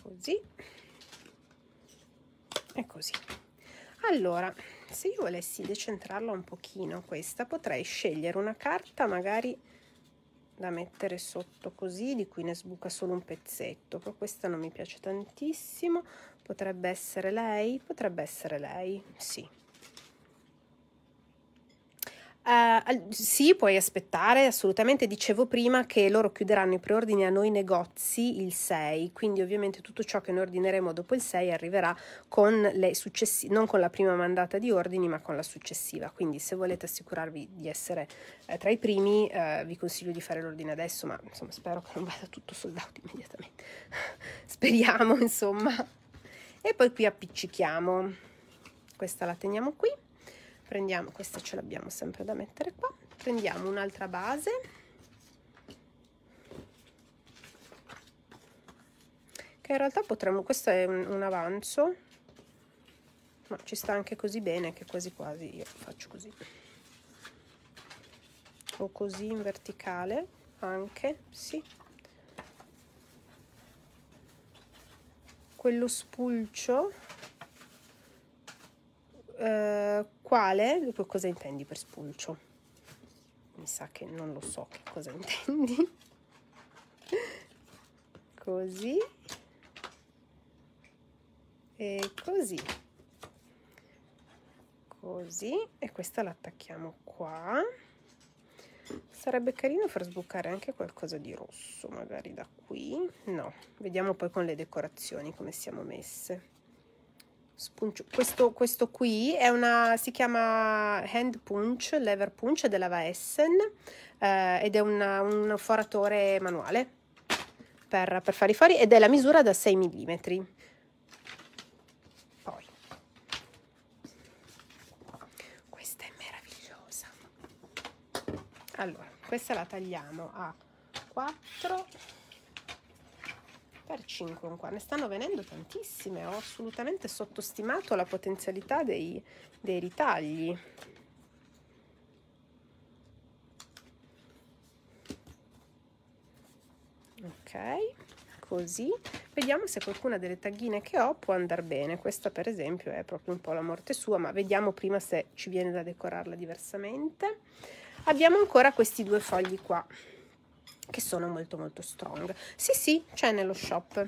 così e così allora se io volessi decentrarla un pochino questa potrei scegliere una carta magari da mettere sotto così di cui ne sbuca solo un pezzetto però questa non mi piace tantissimo potrebbe essere lei potrebbe essere lei sì Uh, sì, puoi aspettare, assolutamente. Dicevo prima che loro chiuderanno i preordini a noi negozi il 6, quindi ovviamente tutto ciò che noi ordineremo dopo il 6 arriverà con le successive, non con la prima mandata di ordini, ma con la successiva. Quindi se volete assicurarvi di essere eh, tra i primi, eh, vi consiglio di fare l'ordine adesso, ma insomma spero che non vada tutto soldato immediatamente. *laughs* Speriamo, insomma. E poi qui appiccichiamo. Questa la teniamo qui prendiamo questa ce l'abbiamo sempre da mettere qua prendiamo un'altra base che in realtà potremmo questo è un, un avanzo ma ci sta anche così bene che quasi quasi io faccio così o così in verticale anche sì quello spulcio eh, quale? Cosa intendi per spulcio? Mi sa che non lo so che cosa *laughs* intendi. così. E così. Così. E questa la attacchiamo qua. Sarebbe carino far sbucare anche qualcosa di rosso, magari da qui. No, vediamo poi con le decorazioni come siamo messe. Spuncio. Questo, questo qui è una, si chiama hand punch, lever punch della Vaessen eh, ed è una, un foratore manuale per, per, fare i fari ed è la misura da 6 mm. Poi, questa è meravigliosa. Allora, questa la tagliamo a 4 per 5 qua, ne stanno venendo tantissime, ho assolutamente sottostimato la potenzialità dei, dei ritagli. Ok, così. Vediamo se qualcuna delle taghine che ho può andare bene. Questa per esempio è proprio un po' la morte sua, ma vediamo prima se ci viene da decorarla diversamente. Abbiamo ancora questi due fogli qua che sono molto molto strong. Sì, sì, c'è nello shop.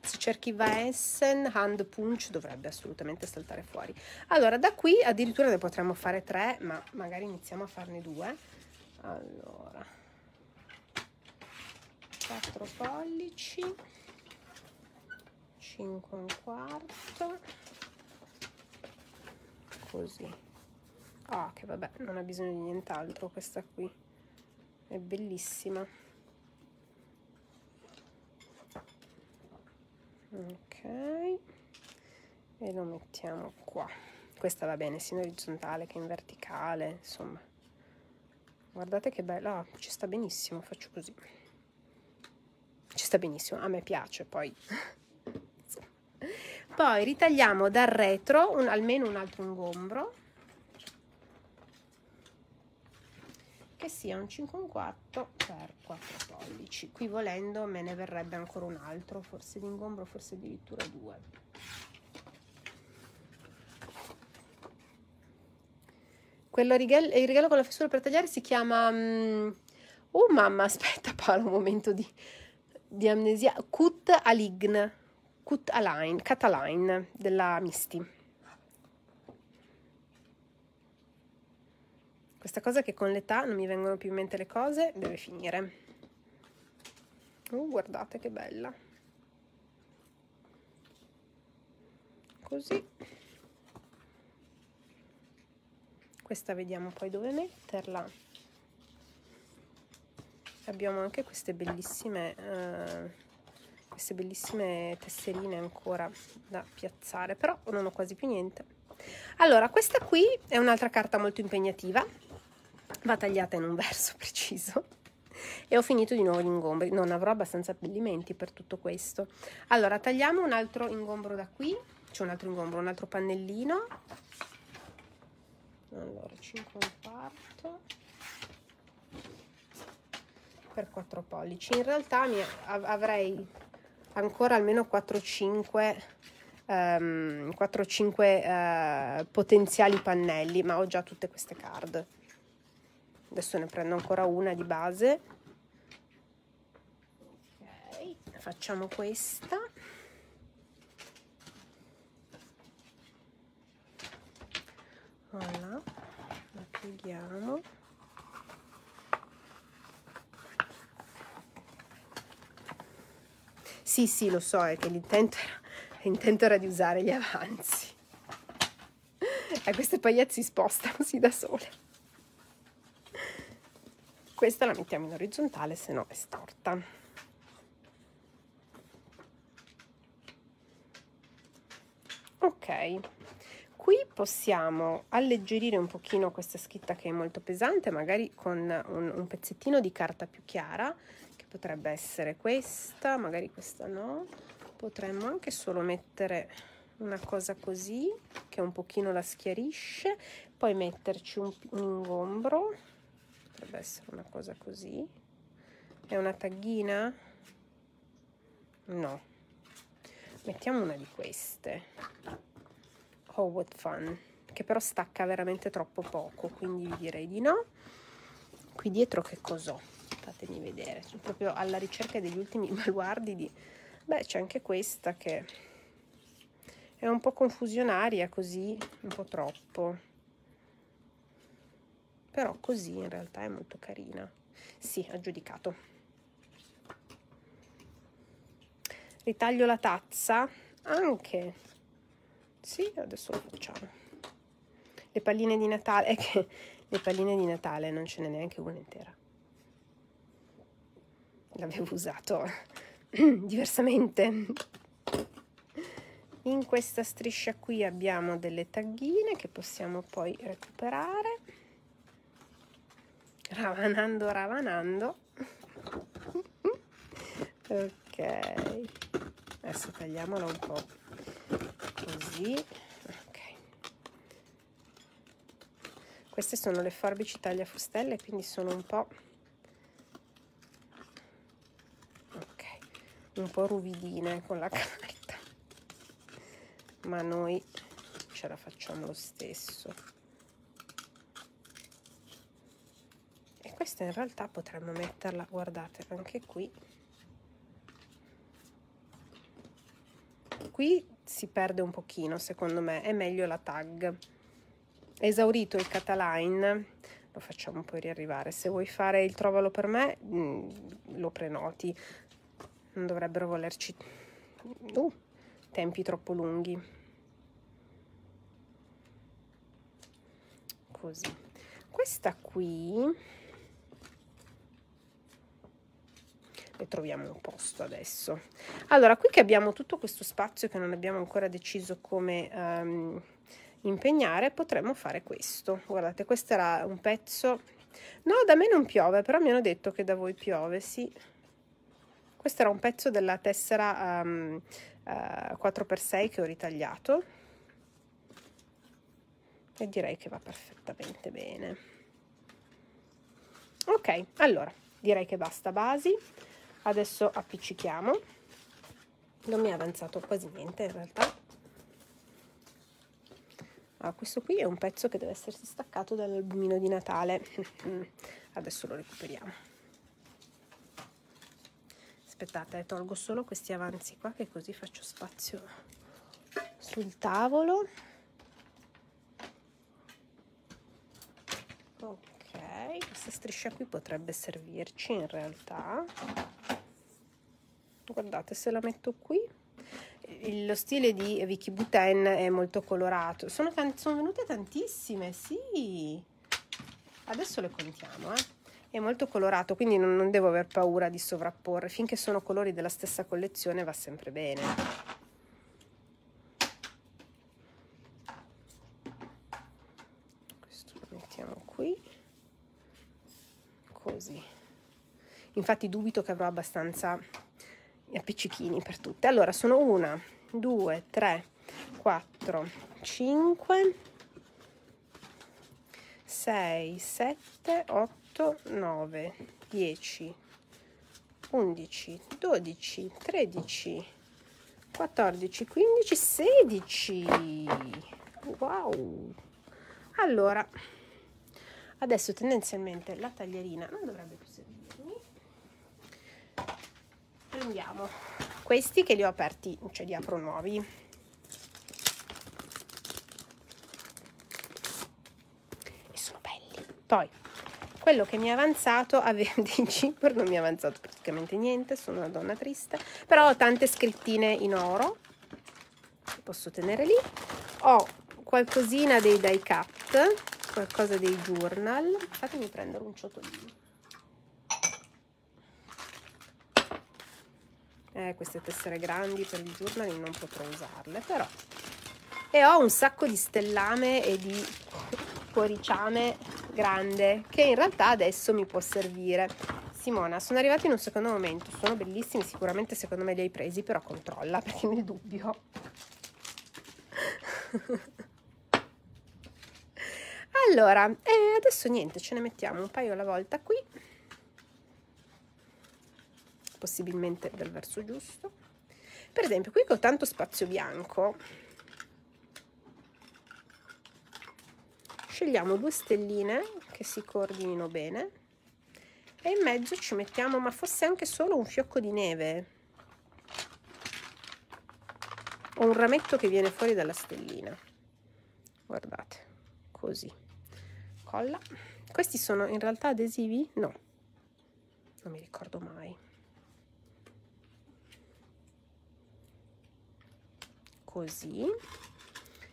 Se cerchi Vaessen, Hand Punch dovrebbe assolutamente saltare fuori. Allora, da qui addirittura ne potremmo fare tre, ma magari iniziamo a farne due. Allora, 4 pollici, 5 e un quarto, così. Ah, che vabbè, non ha bisogno di nient'altro questa qui è bellissima ok e lo mettiamo qua questa va bene sia in orizzontale che in verticale insomma guardate che bella ah, ci sta benissimo faccio così ci sta benissimo a me piace poi *laughs* poi ritagliamo dal retro un, almeno un altro ingombro che sia un 5,4 per 4 pollici. Qui volendo me ne verrebbe ancora un altro, forse di ingombro, forse addirittura due. Quello rigel- il regalo con la fessura per tagliare si chiama... Um... oh mamma, *laughs* aspetta Paolo, un momento di, di amnesia. Cut Align, Cut Align, Cataline della Misti. Questa cosa che con l'età non mi vengono più in mente le cose deve finire. Uh, guardate che bella. Così. Questa vediamo poi dove metterla. Abbiamo anche queste bellissime, eh, queste bellissime tesserine ancora da piazzare, però non ho quasi più niente. Allora, questa qui è un'altra carta molto impegnativa, va tagliata in un verso *laughs* preciso e ho finito di nuovo gli ingombri non avrò abbastanza abbellimenti per tutto questo allora tagliamo un altro ingombro da qui c'è un altro ingombro un altro pannellino allora 5 e quarto per 4 pollici in realtà mi avrei ancora almeno 4 5 um, 4 5 uh, potenziali pannelli ma ho già tutte queste card adesso ne prendo ancora una di base okay. facciamo questa voilà la pieghiamo sì sì lo so è che l'intento era, l'intento era di usare gli avanzi *laughs* e eh, queste pagliette si spostano sì da sole questa la mettiamo in orizzontale, se no è storta. Ok, qui possiamo alleggerire un pochino questa scritta che è molto pesante, magari con un, un pezzettino di carta più chiara, che potrebbe essere questa, magari questa no. Potremmo anche solo mettere una cosa così, che un pochino la schiarisce, poi metterci un, un ingombro potrebbe essere una cosa così è una taghina no mettiamo una di queste oh what fun che però stacca veramente troppo poco quindi vi direi di no qui dietro che cos'ho fatemi vedere sono proprio alla ricerca degli ultimi *laughs* baluardi di beh c'è anche questa che è un po' confusionaria così un po' troppo però così in realtà è molto carina sì ha giudicato ritaglio la tazza anche sì adesso lo facciamo le palline di natale eh, che le palline di natale non ce n'è neanche una intera l'avevo usato *clears throat* diversamente in questa striscia qui abbiamo delle taghine che possiamo poi recuperare ravanando, ravanando. ok, adesso tagliamola un po' così. Ok, queste sono le forbici taglia fustelle quindi sono un po'. Ok, un po' ruvidine con la *laughs* carta, ma noi ce la facciamo lo stesso. questa in realtà potremmo metterla guardate anche qui qui si perde un pochino secondo me è meglio la tag esaurito il cataline lo facciamo poi riarrivare se vuoi fare il trovalo per me mm, lo prenoti non dovrebbero volerci uh, tempi troppo lunghi così questa qui e troviamo un posto adesso. Allora, qui che abbiamo tutto questo spazio che non abbiamo ancora deciso come um, impegnare, potremmo fare questo. Guardate, questo era un pezzo... No, da me non piove, però mi hanno detto che da voi piove, sì. Questo era un pezzo della tessera um, uh, 4x6 che ho ritagliato e direi che va perfettamente bene. Ok, allora direi che basta basi adesso appiccichiamo non mi è avanzato quasi niente in realtà ah, questo qui è un pezzo che deve essersi staccato dall'albumino di Natale *laughs* adesso lo recuperiamo aspettate tolgo solo questi avanzi qua che così faccio spazio sul tavolo ok questa striscia qui potrebbe servirci in realtà guardate se la metto qui lo stile di Vicky Buten è molto colorato sono, t- sono venute tantissime sì adesso le contiamo eh è molto colorato, quindi non, non, devo aver paura di sovrapporre. Finché sono colori della stessa collezione va sempre bene. Questo lo mettiamo qui, così. Infatti dubito che avrò abbastanza appiccichini per tutte. Allora, sono una, due, tre, quattro, cinque, sei, sette, otto, nove, dieci, undici, dodici, tredici, quattordici, quindici, sedici. Wow! Allora, adesso tendenzialmente la taglierina non dovrebbe più servire prendiamo questi che li ho aperti, cioè li apro nuovi. E sono belli. Poi, quello che mi è avanzato, *laughs* aveva dei zipper, non mi è avanzato praticamente niente, sono una donna triste, però ho tante scrittine in oro, che posso tenere lì. Ho qualcosina dei die cut, qualcosa dei journal, fatemi prendere un ciotolino eh, queste tessere grandi per il journaling non potrò usarle però e ho un sacco di stellame e di cuoriciame grande che in realtà adesso mi può servire Simona sono arrivati in un secondo momento sono bellissimi sicuramente secondo me li hai presi però controlla perché nel dubbio *laughs* allora e eh, adesso niente ce ne mettiamo un paio alla volta qui possibilmente dal verso giusto. Per esempio, qui che ho tanto spazio bianco, scegliamo due stelline che si coordinino bene e in mezzo ci mettiamo, ma fosse anche solo un fiocco di neve o un rametto che viene fuori dalla stellina. Guardate, così. Colla. Questi sono in realtà adesivi? No, non mi ricordo mai. così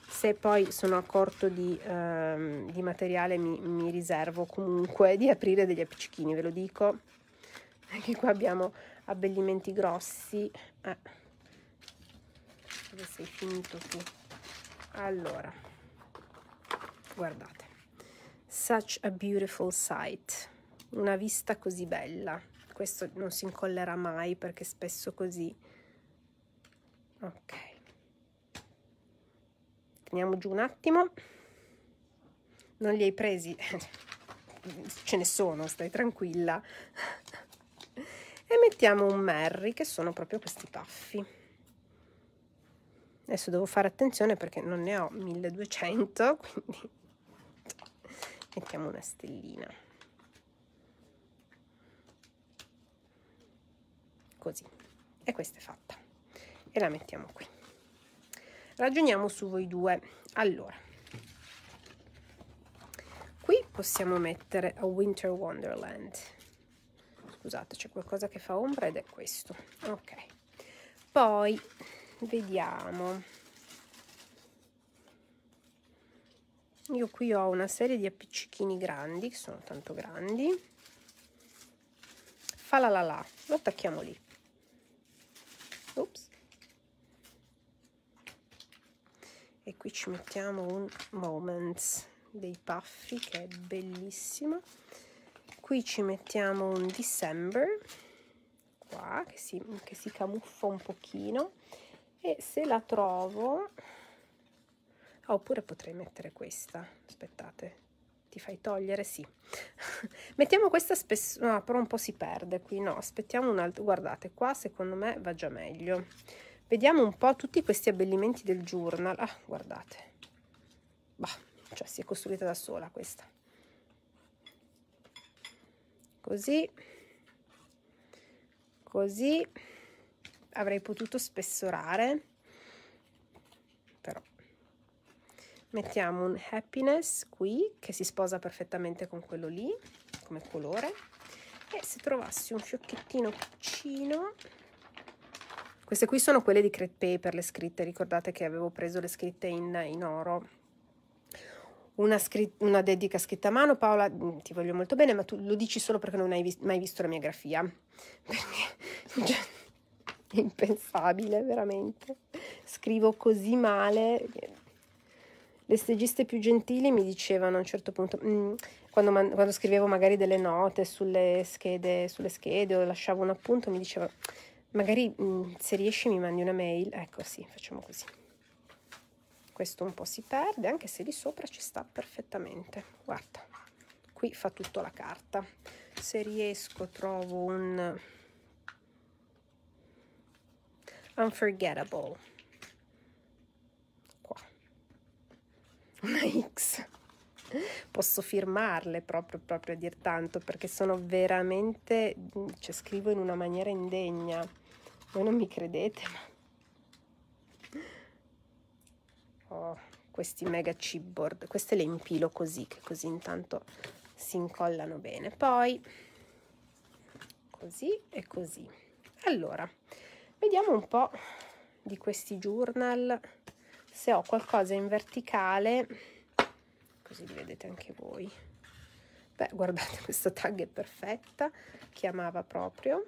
se poi sono accorto di, ehm, di materiale mi, mi, riservo comunque di aprire degli appiccichini ve lo dico anche qua abbiamo abbellimenti grossi eh. dove sei finito tu allora guardate such a beautiful sight una vista così bella questo non si incollerà mai perché spesso così ok torniamo giù un attimo. Non li hai presi? *laughs* Ce ne sono, stai tranquilla. E mettiamo un merry, che sono proprio questi paffi. Adesso devo fare attenzione perché non ne ho 1200, *laughs* quindi mettiamo una stellina. Così. E questa è fatta. E la mettiamo qui ragioniamo su voi due allora qui possiamo mettere a winter wonderland scusate c'è qualcosa che fa ombra ed è questo ok poi vediamo io qui ho una serie di appiccichini grandi che sono tanto grandi fa la la la lo attacchiamo lì ops e qui ci mettiamo un Moments dei paffi che è bellissimo qui ci mettiamo un December qua che si, che si camuffa un pochino e se la trovo ah, oppure potrei mettere questa aspettate ti fai togliere? Sì. *laughs* Mettiamo questa spesso, no, però un po' si perde qui, no, aspettiamo un altro, guardate qua secondo me va già meglio. Vediamo un po' tutti questi abbellimenti del journal. Ah, guardate. Bah, cioè si è costruita da sola questa. Così. Così. Avrei potuto spessorare. Però. Mettiamo un happiness qui, che si sposa perfettamente con quello lì, come colore. E se trovassi un fiocchettino piccino queste qui sono quelle di Crepe Paper, le scritte, ricordate che avevo preso le scritte in, in oro. Una, una, dedica scritta a mano, Paola mm, ti voglio molto bene, ma tu lo dici solo perché non hai vis mai visto la mia grafia, *laughs* perché cioè, è impensabile veramente, scrivo così male. Le stagiste più gentili mi dicevano a un certo punto, mm, quando, quando, scrivevo magari delle note sulle schede, sulle schede o lasciavo un appunto, mi dicevano Magari mh, mm, se riesci mi mandi una mail, ecco sì, facciamo così. Questo un po' si perde, anche se lì sopra ci sta perfettamente. Guarda, qui fa tutto la carta. Se riesco trovo un unforgettable. Qua. Una X. Posso firmarle proprio, proprio a dir tanto perché sono veramente, mm, cioè scrivo in una maniera indegna. Voi non mi credete, ma... Oh, questi mega chipboard. Queste le impilo così, che così intanto si incollano bene. Poi, così e così. Allora, vediamo un po' di questi journal. Se ho qualcosa in verticale, così li vedete anche voi. Beh, guardate, *laughs* questa tag è perfetta, chiamava proprio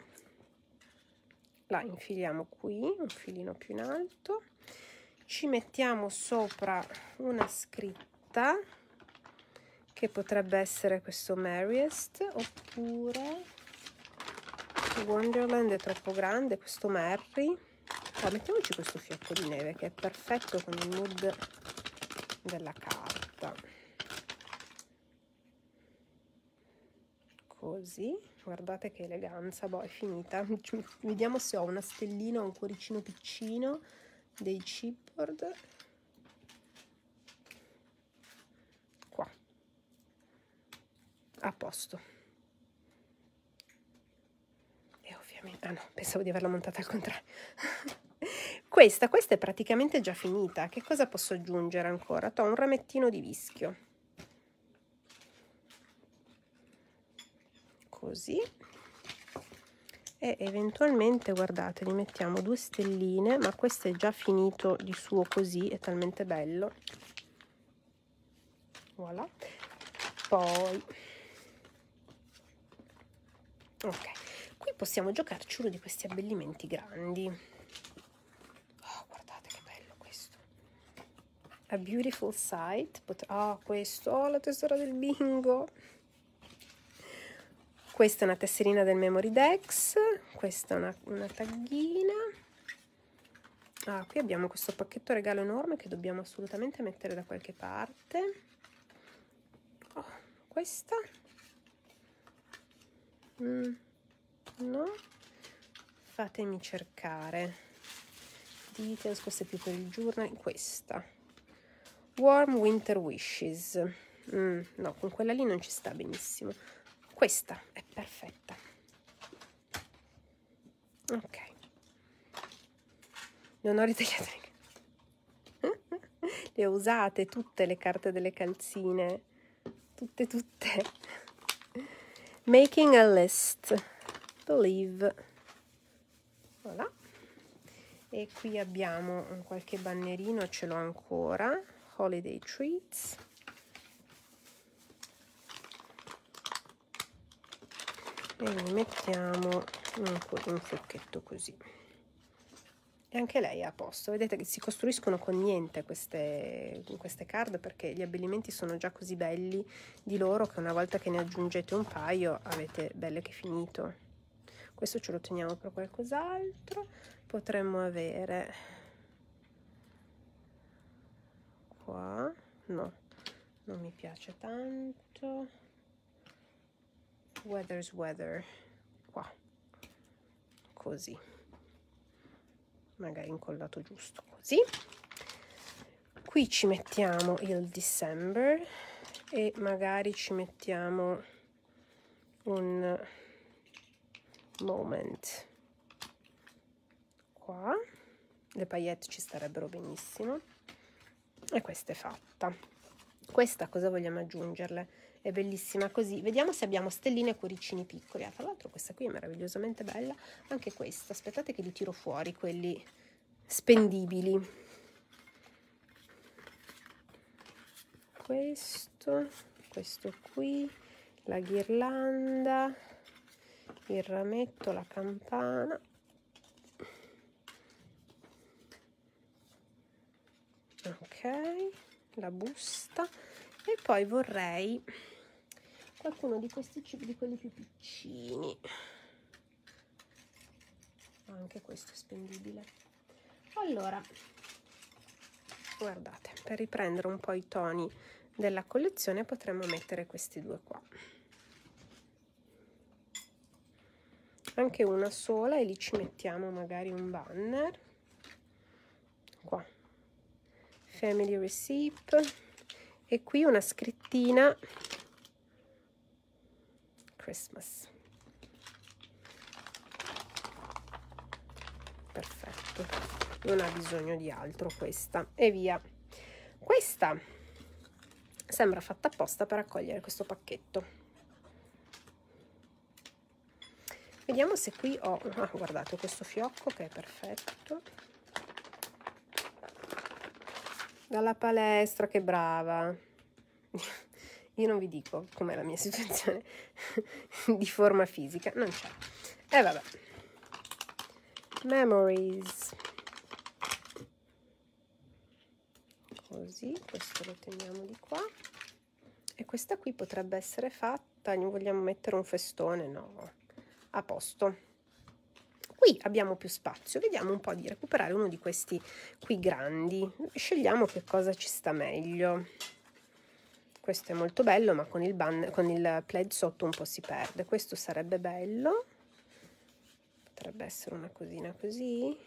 la infiliamo qui un filino più in alto ci mettiamo sopra una scritta che potrebbe essere questo Merriest oppure Wonderland è troppo grande questo Merry allora, mettiamoci questo fiocco di neve che è perfetto con il mood della carta così guardate che eleganza boh è finita vediamo se ho una stellina o un cuoricino piccino dei chipboard qua a posto e ovviamente ah no pensavo di averla montata al contrario *laughs* questa questa è praticamente già finita che cosa posso aggiungere ancora? ho un ramettino di vischio così e eventualmente guardate li mettiamo due stelline ma questo è già finito di suo così è talmente bello voilà poi ok qui possiamo giocarci uno di questi abbellimenti grandi oh, guardate che bello questo a beautiful sight ah oh, questo oh la tesora del bingo questa è una tesserina del Memory Dex, questa è una, una taghina. Ah, qui abbiamo questo pacchetto regalo enorme che dobbiamo assolutamente mettere da qualche parte. Oh, questa? Mm, no? Fatemi cercare. Details, questa è più per il journal. Questa. Warm Winter Wishes. Mm, no, con quella lì non ci sta benissimo questa è perfetta ok non ho ritagliato le *laughs* le ho usate tutte le carte delle calzine tutte tutte making a list believe voilà e qui abbiamo qualche bannerino ce l'ho ancora holiday treats quindi mettiamo un, un fiocchetto così e anche lei è a posto vedete che si costruiscono con niente queste, queste card perché gli abbellimenti sono già così belli di loro che una volta che ne aggiungete un paio avete belle che finito questo ce lo teniamo per qualcos'altro potremmo avere qua no non mi piace tanto weather's weather qua così magari incollato giusto così qui ci mettiamo il December e magari ci mettiamo un moment qua le paillette ci starebbero benissimo e questa è fatta questa cosa vogliamo aggiungerle è bellissima così. Vediamo se abbiamo stelline e cuoricini piccoli. Ah, tra l'altro questa qui è meravigliosamente bella, anche questa. Aspettate che li tiro fuori, quelli spendibili. Questo, questo qui, la ghirlanda, il rametto, la campana. Ok, la busta e poi vorrei qualcuno di questi cibi di quelli più piccini ah, anche questo è spendibile allora guardate per riprendere un po' i toni della collezione potremmo mettere questi due qua anche una sola e lì ci mettiamo magari un banner qua family receipt e qui una scrittina Christmas. Perfetto, non ha bisogno di altro questa. E via. Questa sembra fatta apposta per accogliere questo pacchetto. Vediamo se qui ho... Ah, guardate, questo fiocco che è perfetto. Dalla palestra, che brava. Io non vi dico com'è la mia *laughs* situazione di forma fisica, non c'è. E eh, vabbè. Memories. Così, questo lo teniamo di qua. E questa qui potrebbe essere fatta, ne vogliamo mettere un festone? No, a posto. Qui abbiamo più spazio, vediamo un po' di recuperare uno di questi qui grandi. Scegliamo che cosa ci sta meglio questo è molto bello ma con il, ban con il plaid sotto un po' si perde questo sarebbe bello potrebbe essere una cosina così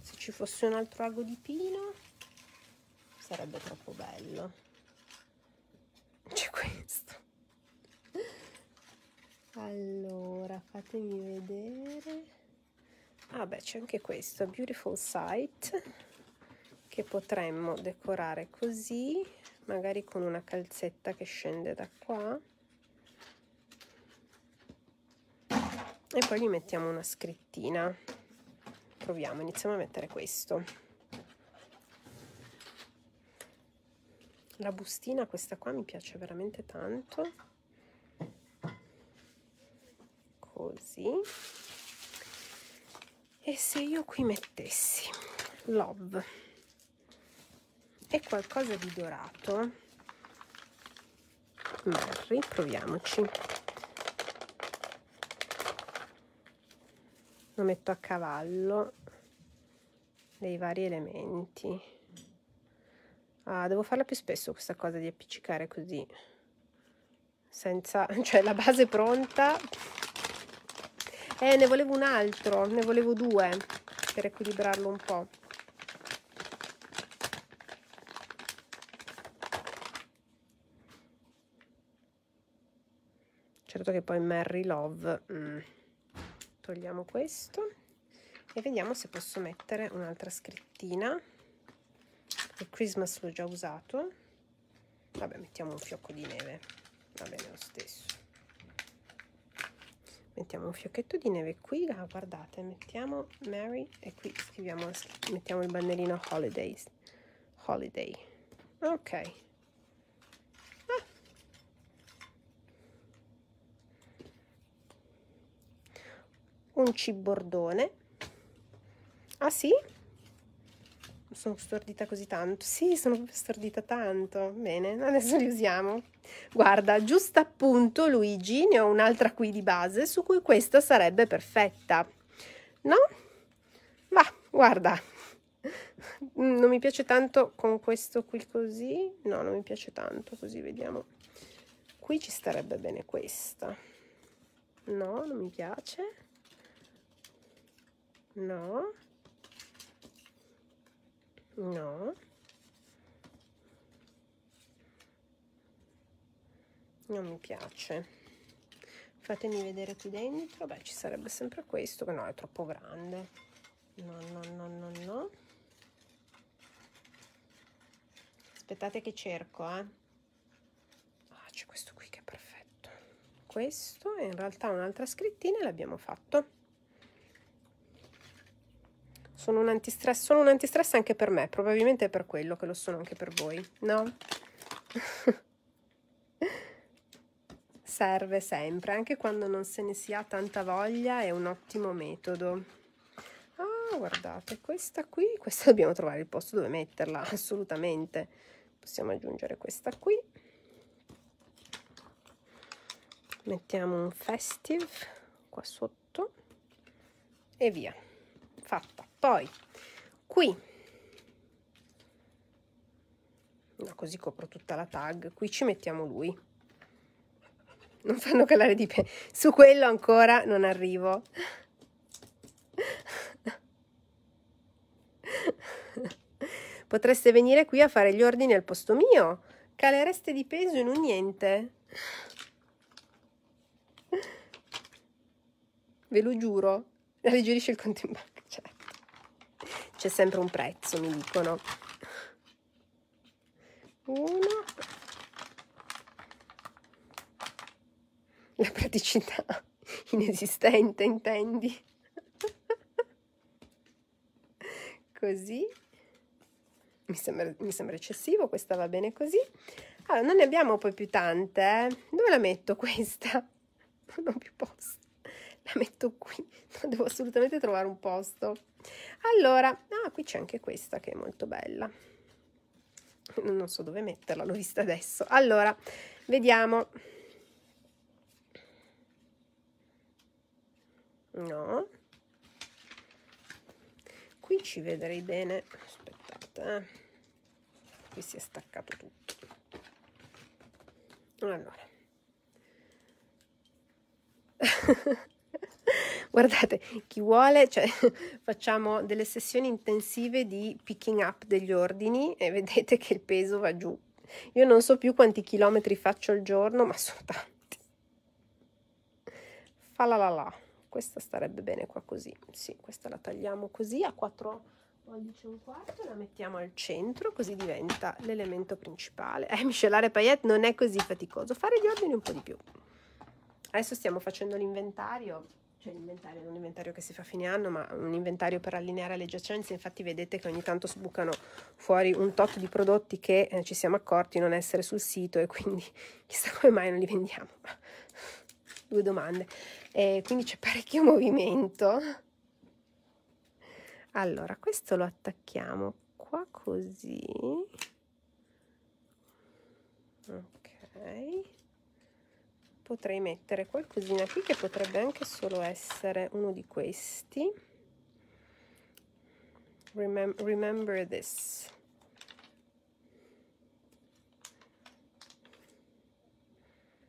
se ci fosse un altro ago di pino sarebbe troppo bello c'è questo allora fatemi vedere ah beh c'è anche questo beautiful sight che potremmo decorare così magari con una calzetta che scende da qua e poi gli mettiamo una scrittina proviamo iniziamo a mettere questo la bustina questa qua mi piace veramente tanto così e se io qui mettessi love e qualcosa di dorato Merry, proviamoci lo metto a cavallo dei vari elementi ah, devo farla più spesso questa cosa di appiccicare così senza *laughs* cioè la base pronta eh ne volevo un altro ne volevo due per equilibrarlo un po' soprattutto che poi Mary Love mm. togliamo questo e vediamo se posso mettere un'altra scrittina il Christmas l'ho già usato vabbè mettiamo un fiocco di neve va bene lo stesso mettiamo un fiocchetto di neve qui ah, guardate mettiamo Mary e qui scriviamo mettiamo il bannerino holidays holiday ok un bordone Ah sì? Sono stordita così tanto. Sì, sono stordita tanto. Bene, adesso li usiamo. Guarda, giusto appunto Luigi, ne ho un'altra qui di base su cui questa sarebbe perfetta. No? ma guarda. Non mi piace tanto con questo qui così. No, non mi piace tanto così, vediamo. Qui ci starebbe bene questa. No, non mi piace. No. No. Non mi piace. Fatemi vedere qui dentro. Beh, ci sarebbe sempre questo, che no, è troppo grande. No, no, no, no, no. Aspettate che cerco, eh. Ah, c'è questo qui che è perfetto. Questo, è in realtà un'altra scrittina e l'abbiamo fatto. Sono un antistress, sono un antistress anche per me, probabilmente è per quello che lo sono anche per voi, no? *laughs* Serve sempre, anche quando non se ne si ha tanta voglia, è un ottimo metodo. Ah, guardate, questa qui, questa *laughs* dobbiamo trovare il posto dove metterla, assolutamente. Possiamo aggiungere questa qui. Mettiamo un festive qua sotto e via fatta poi qui no, così copro tutta la tag qui ci mettiamo lui non fanno calare di pe su quello ancora non arrivo potreste venire qui a fare gli ordini al posto mio calereste di peso in un niente ve lo giuro alleggerisce il contemporaneo c'è sempre un prezzo, mi dicono. Uno. La praticità *laughs* inesistente, intendi? *laughs* così. Mi sembra, mi sembra, eccessivo, questa va bene così. Allora, non ne abbiamo poi più tante. Eh? Dove la metto questa? *laughs* Non ho più posto la metto qui, *laughs* devo assolutamente trovare un posto. Allora, ah, qui c'è anche questa che è molto bella. Non so dove metterla, l'ho vista adesso. Allora, vediamo. No. Qui ci vedrei bene. Aspettate, eh. qui si è staccato tutto. Allora. *laughs* *laughs* Guardate, chi vuole, cioè, *laughs* facciamo delle sessioni intensive di picking up degli ordini e vedete che il peso va giù. Io non so più quanti chilometri faccio al giorno, ma sono tanti. Fa la la la. Questa starebbe bene qua così. Sì, questa la tagliamo così a 4 pollice e un quarto, la mettiamo al centro, così diventa l'elemento principale. Eh, miscelare paillette non è così faticoso, fare gli ordini un po' di più. Adesso stiamo facendo l'inventario cioè l'inventario, non un inventario che si fa a fine anno, ma un inventario per allineare le giacenze, infatti vedete che ogni tanto sbucano fuori un tot di prodotti che eh, ci siamo accorti non essere sul sito e quindi *laughs* chissà come mai non li vendiamo. *laughs* Due domande. Eh, quindi c'è parecchio movimento. Allora, questo lo attacchiamo qua così. Ok potrei mettere qualcosina qui che potrebbe anche solo essere uno di questi Remem remember this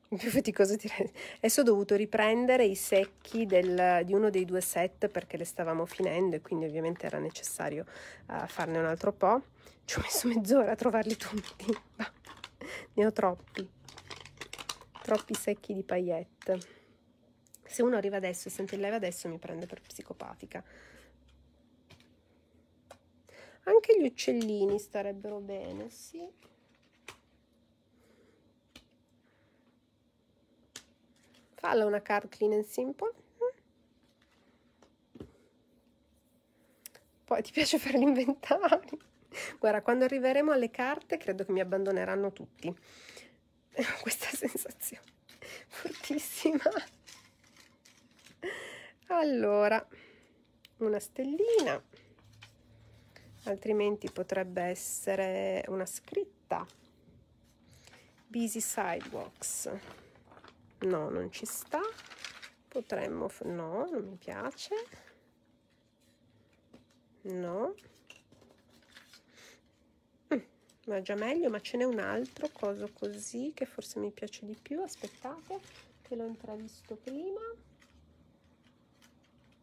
*laughs* più faticoso dire. Adesso ho dovuto riprendere i secchi del, di uno dei due set perché le stavamo finendo e quindi ovviamente era necessario uh, farne un altro po'. Ci ho messo mezz'ora a trovarli tutti, *laughs* ne ho troppi troppi secchi di paillette. Se uno arriva adesso e sente il live adesso mi prende per psicopatica. Anche gli uccellini starebbero bene, sì. Falla una card clean and simple. Poi ti piace *laughs* fare l'inventario? Guarda, quando arriveremo alle carte credo che mi abbandoneranno tutti. *laughs* questa sensazione fortissima allora una stellina altrimenti potrebbe essere una scritta busy sidewalks no non ci sta potremmo no non mi piace no va già meglio ma ce n'è un altro coso così che forse mi piace di più aspettate che l'ho intravisto prima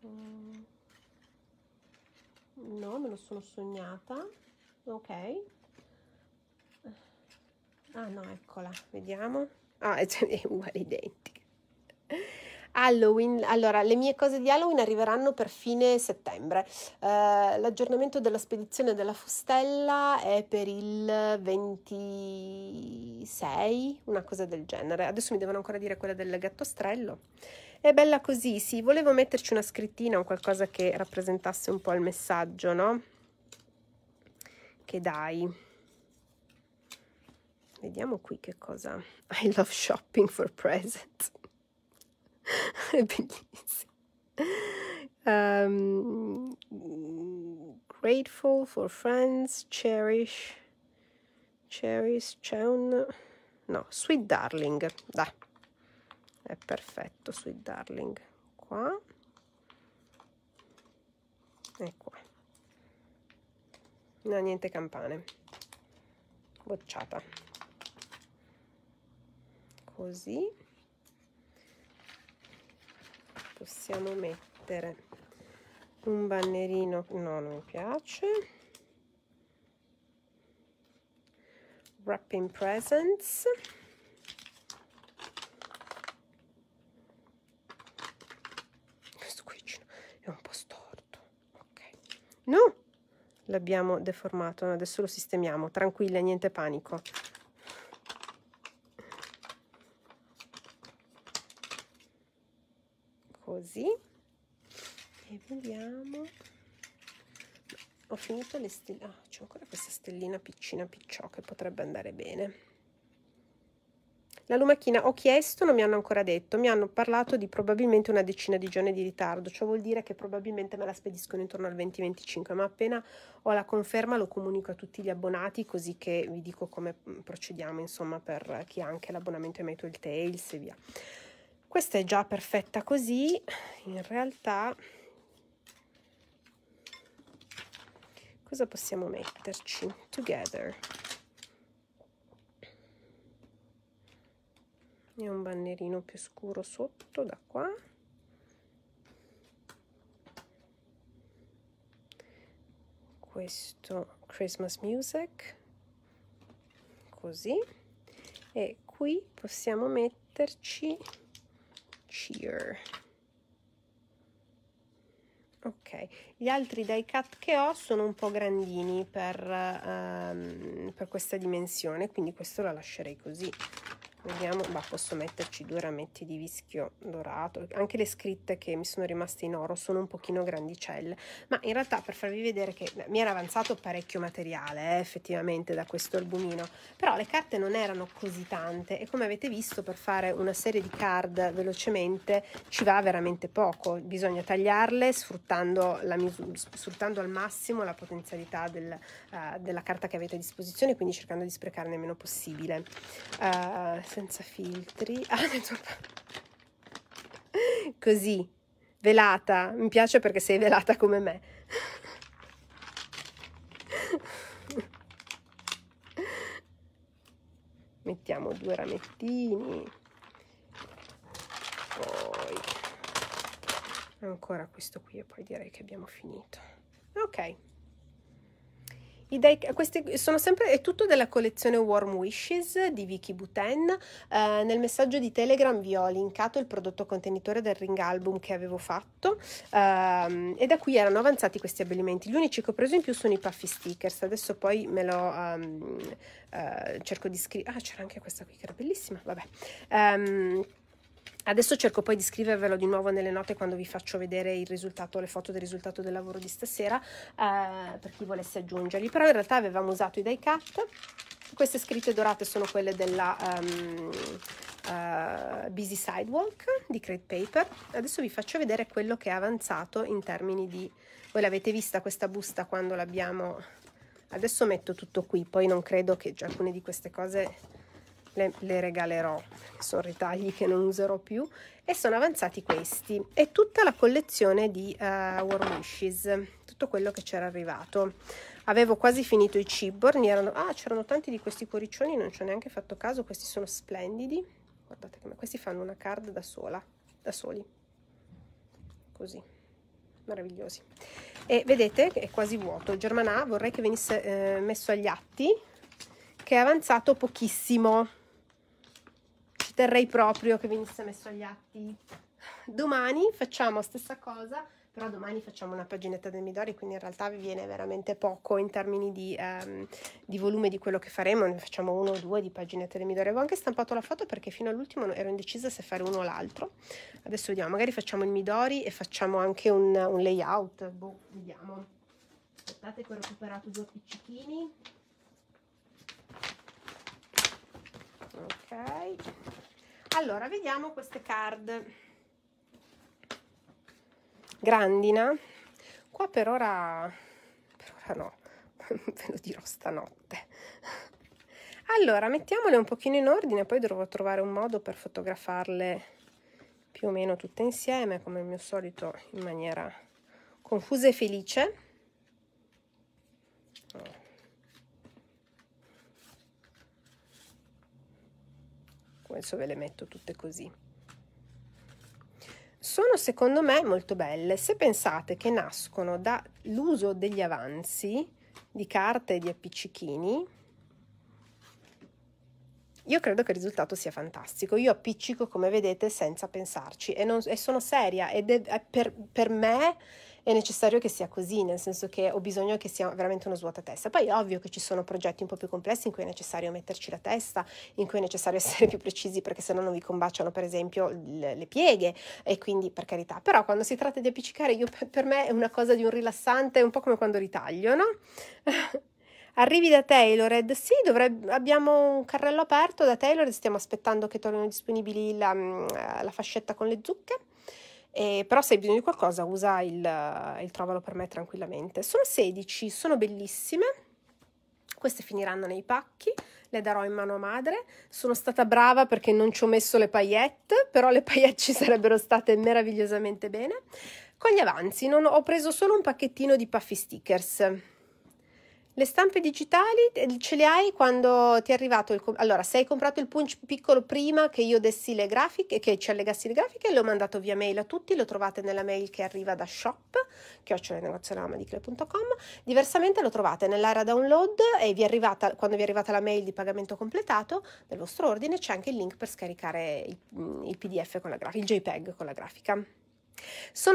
mm. no me lo sono sognata ok ah no eccola vediamo ah *laughs* è uguale identica Halloween, allora le mie cose di Halloween arriveranno per fine settembre. Uh, l'aggiornamento della spedizione della fustella è per il 26, una cosa del genere. Adesso mi devono ancora dire quella del gattostrello. È bella così, sì, volevo metterci una scrittina o qualcosa che rappresentasse un po' il messaggio, no? Che dai vediamo qui che cosa *laughs* I love shopping for presents *laughs* è bellissimo. Um, grateful for friends, cherish, cherish, c'è un... no, sweet darling, dai, è perfetto, sweet darling, qua e qua, no, niente campane, bocciata, così, possiamo mettere un bannerino no non mi piace wrapping presents questo qui è un po' storto ok no l'abbiamo deformato adesso lo sistemiamo tranquilla niente panico vediamo ho finito le stelle ah c'è ancora questa stellina piccina picciò che potrebbe andare bene la lumachina ho chiesto non mi hanno ancora detto mi hanno parlato di probabilmente una decina di giorni di ritardo ciò vuol dire che probabilmente me la spediscono intorno al 20-25 ma appena ho la conferma lo comunico a tutti gli abbonati così che vi dico come mm, procediamo insomma per chi ha anche l'abbonamento ai Metal Tales e via questa è già perfetta così in realtà cosa possiamo metterci? Together. E un bannerino più scuro sotto da qua. Questo Christmas Music. Così. E qui possiamo metterci Cheer. Ok, gli altri die cut che ho sono un po' grandini per, um, per questa dimensione, quindi questo lo lascerei così vediamo ma posso metterci due rametti di vischio dorato anche le scritte che mi sono rimaste in oro sono un pochino grandicelle ma in realtà per farvi vedere che mi era avanzato parecchio materiale eh, effettivamente da questo albumino però le carte non erano così tante e come avete visto per fare una serie di card velocemente ci va veramente poco bisogna tagliarle sfruttando, la sfruttando al massimo la potenzialità del, eh, della carta che avete a disposizione quindi cercando di sprecarne il meno possibile eh, senza filtri. *laughs* Ah, così, velata. Mi piace perché sei velata come me. Mettiamo due ramettini. Poi ancora questo qui e poi direi che abbiamo finito. Ok. Dai, questi sono sempre, è tutto della collezione Warm Wishes di Vicky Buten. Eh, nel messaggio di Telegram vi ho linkato il prodotto contenitore del ring album che avevo fatto ehm, e da qui erano avanzati questi abbellimenti. Gli unici che ho preso in più sono i puffy stickers, adesso poi me lo um, uh, cerco di scrivere. Ah, c'era anche questa qui che era bellissima, vabbè. Um, Adesso cerco poi di scrivervelo di nuovo nelle note quando vi faccio vedere il risultato, le foto del risultato del lavoro di stasera, eh, per chi volesse aggiungerli. Però in realtà avevamo usato i die cut, queste scritte dorate sono quelle della um, uh, Busy Sidewalk di Create Paper. Adesso vi faccio vedere quello che è avanzato in termini di... Voi l'avete vista questa busta quando l'abbiamo... Adesso metto tutto qui, poi non credo che alcune di queste cose le, le regalerò, sono ritagli che non userò più e sono avanzati questi e tutta la collezione di uh, eh, Warm Wishes, tutto quello che c'era arrivato. Avevo quasi finito i ciborni, erano, ah c'erano tanti di questi coriccioni, non ci ho neanche fatto caso, questi sono splendidi, guardate come questi fanno una card da sola, da soli, così, meravigliosi. E vedete che è quasi vuoto, Germanà vorrei che venisse eh, messo agli atti che è avanzato pochissimo ci terrei proprio che venisse messo agli atti. Domani facciamo stessa cosa, però domani facciamo una paginetta del Midori, quindi in realtà vi viene veramente poco in termini di, ehm, di volume di quello che faremo, ne facciamo uno o due di paginette del Midori. Avevo anche stampato la foto perché fino all'ultimo ero indecisa se fare uno o l'altro. Adesso vediamo, magari facciamo il Midori e facciamo anche un, un layout, boh, vediamo. Aspettate che ho recuperato due appiccichini ok allora vediamo queste card grandina qua per ora per ora no *laughs* ve lo dirò stanotte allora mettiamole un pochino in ordine poi dovrò trovare un modo per fotografarle più o meno tutte insieme come il mio solito in maniera confusa e felice adesso ve le metto tutte così sono secondo me molto belle se pensate che nascono dall'uso degli avanzi di carte e di appiccichini io credo che il risultato sia fantastico. Io appiccico, come vedete, senza pensarci e, non, e sono seria ed è, per, per me è necessario che sia così, nel senso che ho bisogno che sia veramente uno svuota testa. Poi è ovvio che ci sono progetti un po' più complessi in cui è necessario metterci la testa, in cui è necessario *laughs* essere più precisi perché se no non vi combaciano per esempio le, le pieghe e quindi per carità. Però quando si tratta di appiccicare, io, per me è una cosa di un rilassante, un po' come quando ritaglio, no? *laughs* Arrivi da Tailored? Sì, dovrebbe, abbiamo un carrello aperto da Tailored, stiamo aspettando che tornino disponibili la, mm, la fascetta con le zucche. Eh, però se hai bisogno di qualcosa usa il, il trovalo per me tranquillamente. Sono 16, sono bellissime. Queste finiranno nei pacchi, le darò in mano a madre. Sono stata brava perché non ci ho messo le paillette, però le *laughs* paillette ci sarebbero state meravigliosamente bene. Con gli avanzi non ho preso solo un pacchettino di puffy stickers le stampe digitali eh, ce le hai quando ti è arrivato il... Allora, se hai comprato il punch piccolo prima che io dessi le grafiche, che ci allegassi le grafiche, l'ho mandato via mail a tutti, lo trovate nella mail che arriva da shop, chiocciolanegozionamadiclay.com. Diversamente lo trovate nell'area download e vi è arrivata, quando vi è arrivata la mail di pagamento completato del vostro ordine c'è anche il link per scaricare il, mm, il PDF con la grafica, il JPEG con la grafica.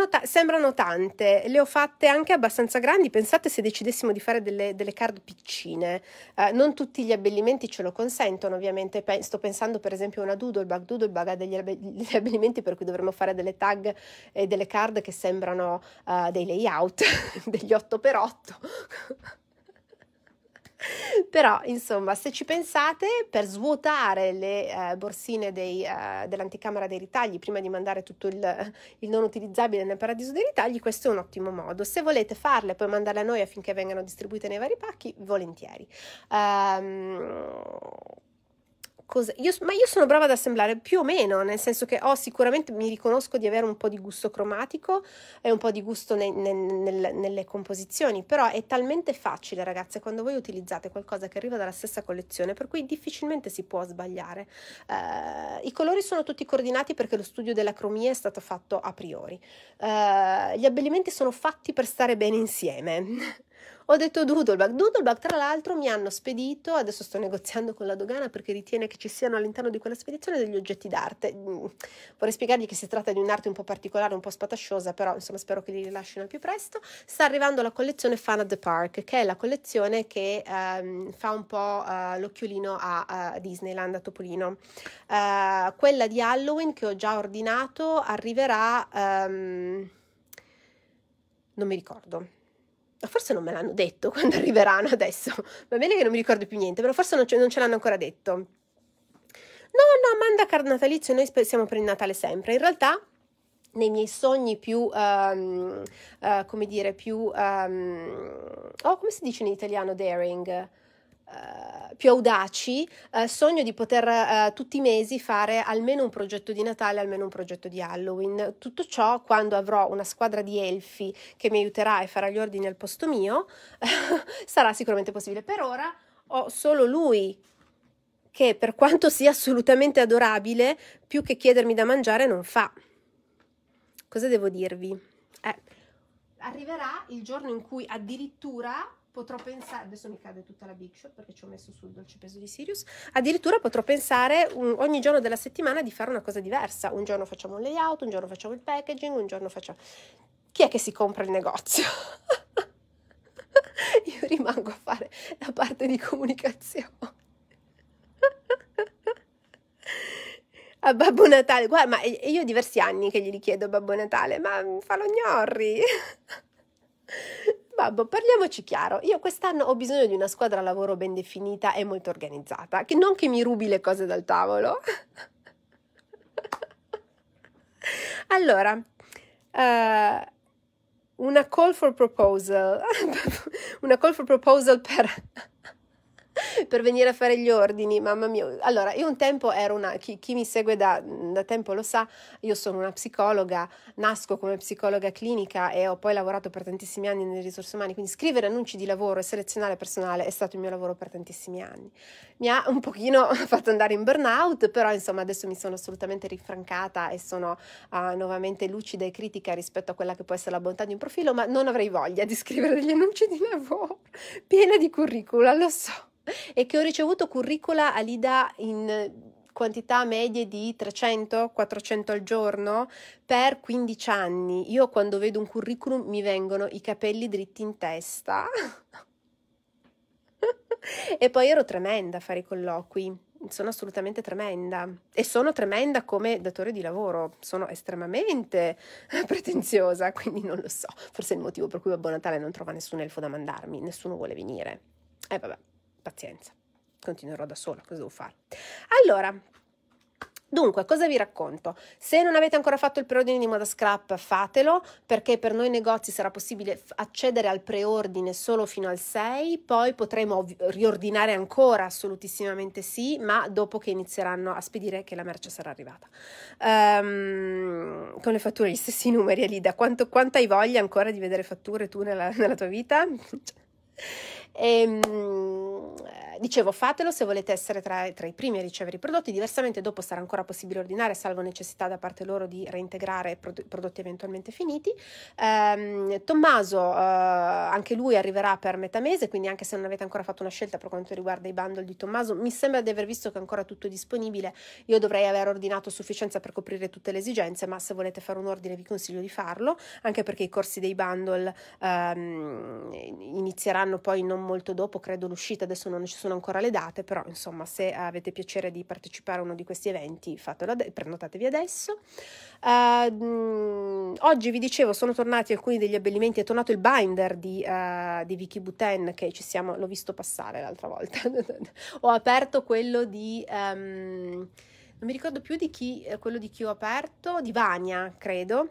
Ta- sembrano tante, le ho fatte anche abbastanza grandi, pensate se decidessimo di fare delle, delle card piccine, eh, non tutti gli abbellimenti ce lo consentono ovviamente, Pe- sto pensando per esempio a una doodlebug, doodlebug ha degli, abbe- degli abbellimenti per cui dovremmo fare delle tag e delle card che sembrano uh, dei layout, *laughs* degli 8x8. *laughs* Però, insomma, se ci pensate, per svuotare le eh, borsine dei, eh, dell'anticamera dei ritagli prima di mandare tutto il, *laughs* il, non utilizzabile nel paradiso dei ritagli, questo è un ottimo modo. Se volete farle e poi mandarle a noi affinché vengano distribuite nei vari pacchi, volentieri. Um, cos'è. Io, ma io sono brava ad assemblare più o meno, nel senso che ho sicuramente mi riconosco di avere un po' di gusto cromatico e un po' di gusto ne, ne, nel, nelle composizioni, però è talmente facile, ragazze, quando voi utilizzate qualcosa che arriva dalla stessa collezione, per cui difficilmente si può sbagliare. Uh, I colori sono tutti coordinati perché lo studio della cromia è stato fatto a priori. Uh, gli abbellimenti sono fatti per stare bene insieme. Ho detto Doodleback. Doodleback, tra l'altro, mi hanno spedito, adesso sto negoziando con la dogana perché ritiene che ci siano all'interno di quella spedizione degli oggetti d'arte. Mm, vorrei spiegargli che si tratta di un'arte un po' particolare, un po' spatasciosa, però insomma spero che li rilascino al più presto. Sta arrivando la collezione Fan at the Park, che è la collezione che ehm, fa un po' eh, l'occhiolino a, a, Disneyland, a Topolino. Eh, quella di Halloween che ho già ordinato arriverà... Ehm, non mi ricordo, forse non me l'hanno detto *laughs* quando arriveranno adesso, va bene che non mi ricordo più niente, però forse non ce, non ce l'hanno ancora detto. No, no, manda card natalizio, noi siamo per il Natale sempre. In realtà nei miei sogni più, um, uh, come dire, più, um, oh, come si dice in italiano daring? Eh, più audaci, uh, sogno di poter uh, tutti i mesi fare almeno un progetto di Natale, almeno un progetto di Halloween. Tutto ciò quando avrò una squadra di elfi che mi aiuterà e farà gli ordini al posto mio, *laughs* sarà sicuramente possibile. Per ora ho solo lui che per quanto sia assolutamente adorabile, più che chiedermi da mangiare non fa. Cosa devo dirvi? Eh, arriverà il giorno in cui addirittura potrò pensare, adesso mi cade tutta la Big Shot perché ci ho messo sul dolce peso di Sirius, addirittura potrò pensare un, ogni giorno della settimana di fare una cosa diversa, un giorno facciamo un layout, un giorno facciamo il packaging, un giorno facciamo... Chi è che si compra il negozio? *laughs* Io rimango a fare la parte di comunicazione. *laughs* a Babbo Natale, guarda, ma io ho diversi anni che gli richiedo Babbo Natale, ma mm, fa lo gnorri. *laughs* Babbo, parliamoci chiaro, io quest'anno ho bisogno di una squadra lavoro ben definita e molto organizzata, che non che mi rubi le cose dal tavolo. *laughs* allora, uh, una call for proposal, *laughs* una call for proposal per per venire a fare gli ordini, mamma mia. Allora, io un tempo ero una, chi, chi mi segue da, da tempo lo sa, io sono una psicologa, nasco come psicologa clinica e ho poi lavorato per tantissimi anni nelle risorse umane, quindi scrivere annunci di lavoro e selezionare personale è stato il mio lavoro per tantissimi anni. Mi ha un pochino *laughs* fatto andare in burnout, però insomma adesso mi sono assolutamente rinfrancata e sono uh, nuovamente lucida e critica rispetto a quella che può essere la bontà di un profilo, ma non avrei voglia di scrivere degli annunci di lavoro *laughs* piena di curricula, lo so e che ho ricevuto curricula all'IDA in quantità medie di 300-400 al giorno per 15 anni. Io quando vedo un curriculum mi vengono i capelli dritti in testa. *laughs* e poi ero tremenda a fare i colloqui. Sono assolutamente tremenda e sono tremenda come datore di lavoro, sono estremamente *laughs* pretenziosa, quindi non lo so, forse è il motivo per cui Babbo Natale non trova nessun elfo da mandarmi, nessuno vuole venire. E eh, vabbè pazienza, continuerò da sola, cosa devo fare? Allora, Dunque, cosa vi racconto? Se non avete ancora fatto il preordine di Moda Scrap, fatelo perché per noi negozi sarà possibile accedere al preordine solo fino al 6, poi potremo riordinare ancora, assolutissimamente sì, ma dopo che inizieranno a spedire che la merce sarà arrivata. Um, con le fatture gli stessi *laughs* numeri, Elida, quanto, quanto hai voglia ancora di vedere fatture tu nella, nella tua vita? *laughs* ehm, dicevo, fatelo se volete essere tra, tra, i primi a ricevere i prodotti, diversamente dopo sarà ancora possibile ordinare, salvo necessità da parte loro di reintegrare prod- prodotti eventualmente finiti. Um, Tommaso, uh, anche lui arriverà per metà mese, quindi anche se non avete ancora fatto una scelta per quanto riguarda i bundle di Tommaso, mi sembra di aver visto che è ancora tutto disponibile, io dovrei aver ordinato sufficienza per coprire tutte le esigenze, ma se volete fare un ordine vi consiglio di farlo, anche perché i corsi dei bundle um, inizieranno poi non molto dopo, credo l'uscita, adesso non ci sono sono ancora le date, però insomma se avete piacere di partecipare a uno di questi eventi fatelo ad- prenotatevi adesso. Uh, oggi vi dicevo sono tornati alcuni degli abbellimenti, è tornato il binder di, uh, di Vicky Buten che ci siamo, l'ho visto passare l'altra volta, *laughs* ho aperto quello di... Um, non mi ricordo più di chi, eh, quello di chi ho aperto, di Vania, credo,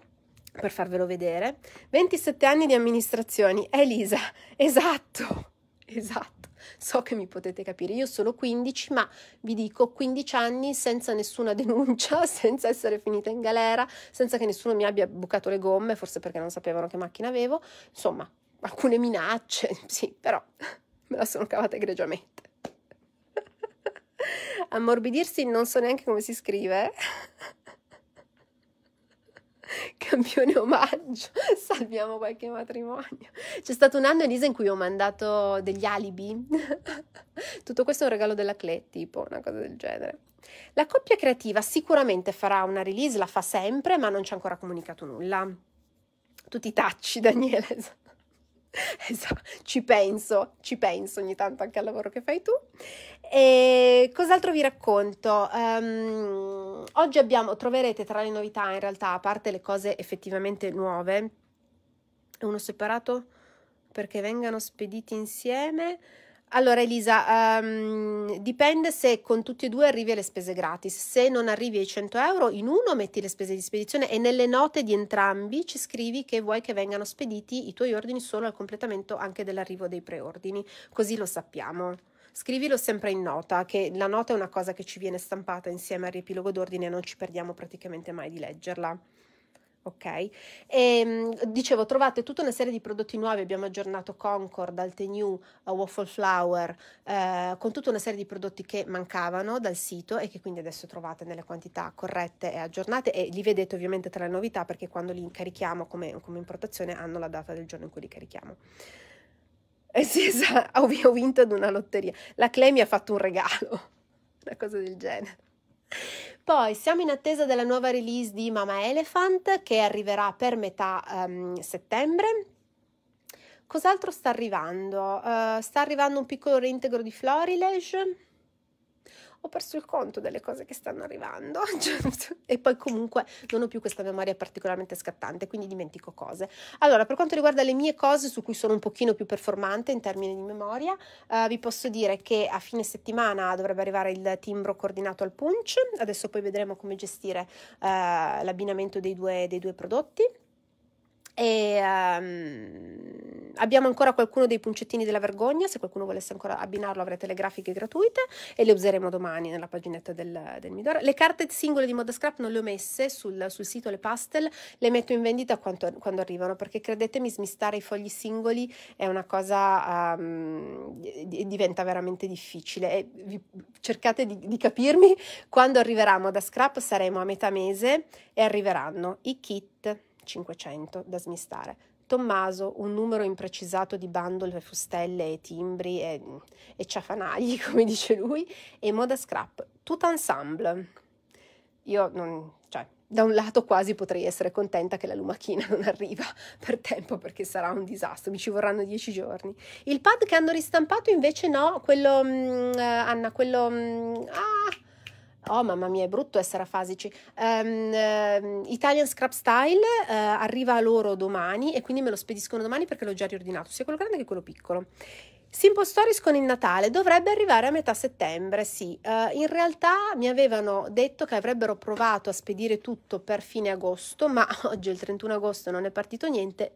per farvelo vedere. 27 anni di amministrazioni, Elisa, *laughs* esatto, esatto. *laughs* so che mi potete capire, io sono 15, ma vi dico 15 anni senza nessuna denuncia, *laughs* senza essere finita in galera, senza che nessuno mi abbia bucato le gomme, forse perché non sapevano che macchina avevo, insomma, alcune minacce, *laughs* sì, però me la sono cavata egregiamente. Ammorbidirsi non so neanche come si scrive. *laughs* campione omaggio, *laughs* salviamo qualche matrimonio. C'è stato un anno, Elisa, in cui ho mandato degli alibi. *laughs* Tutto questo è un regalo della Clé, tipo una cosa del genere. La coppia creativa sicuramente farà una release, la fa sempre, ma non ci ha ancora comunicato nulla. Tutti ti tacci, Daniele. Esatto, ci penso, ci penso ogni tanto anche al lavoro che fai tu. E cos'altro vi racconto? Um, oggi abbiamo, troverete tra le novità, in realtà, a parte le cose effettivamente nuove, uno separato perché vengano spediti insieme. Allora Elisa, um, dipende se con tutti e due arrivi alle spese gratis, se non arrivi ai 100 euro in uno metti le spese di spedizione e nelle note di entrambi ci scrivi che vuoi che vengano spediti i tuoi ordini solo al completamento anche dell'arrivo dei preordini, così lo sappiamo. Scrivilo sempre in nota, che la nota è una cosa che ci viene stampata insieme al riepilogo d'ordine e non ci perdiamo praticamente mai di leggerla. Ok, e, ehm, dicevo, trovate tutta una serie di prodotti nuovi, abbiamo aggiornato Concord, Alte New, eh, Waffle Flower, eh, con tutta una serie di prodotti che mancavano dal sito e che quindi adesso trovate nelle quantità corrette e aggiornate e li vedete ovviamente tra le novità perché quando li carichiamo come, come importazione hanno la data del giorno in cui li carichiamo. Eh sì, esatto, *laughs* ho vinto ad una lotteria. La Clay mi ha fatto un regalo, *laughs* una cosa del genere. Poi siamo in attesa della nuova release di Mama Elephant che arriverà per metà um, settembre. Cos'altro sta arrivando? Uh, sta arrivando un piccolo reintegro di Florilege perso il conto delle cose che stanno arrivando *laughs* cioè, e poi comunque non ho più questa memoria particolarmente scattante, quindi dimentico cose. Allora, per quanto riguarda le mie cose su cui sono un pochino più performante in termini di memoria, eh, vi posso dire che a fine settimana dovrebbe arrivare il timbro coordinato al punch, adesso poi vedremo come gestire eh, l'abbinamento dei due, dei due prodotti. E, um, abbiamo ancora qualcuno dei puncettini della vergogna, se qualcuno volesse ancora abbinarlo avrete le grafiche gratuite e le useremo domani nella paginetta del, del Midora. Le carte singole di Moda Scrap non le ho messe sul, sul sito, le pastel, le metto in vendita quanto, quando arrivano perché credetemi smistare i fogli singoli è una cosa um, diventa veramente difficile e vi, cercate di, di capirmi quando arriverà Moda Scrap saremo a metà mese e arriveranno i kit 500 da smistare. Tommaso, un numero imprecisato di bandole, fustelle e timbri e, e ciafanagli, *laughs* come dice lui, e moda scrap, tutto ensemble. Io non, cioè, da un lato quasi potrei essere contenta che la lumachina non arriva *laughs* per tempo perché sarà un disastro, mi ci vorranno dieci giorni. Il pad che hanno ristampato invece no, quello, mh, mm, eh, Anna, quello... Mh, mm, ah, Oh mamma mia, è brutto essere afasici. Um, uh, Italian Scrap Style uh, arriva a loro domani e quindi me lo spediscono domani perché l'ho già riordinato, sia quello grande che quello piccolo. Simple Stories con il Natale dovrebbe arrivare a metà settembre, sì. Uh, in realtà mi avevano detto che avrebbero provato a spedire tutto per fine agosto, ma *laughs* oggi è il 31 agosto non è partito niente,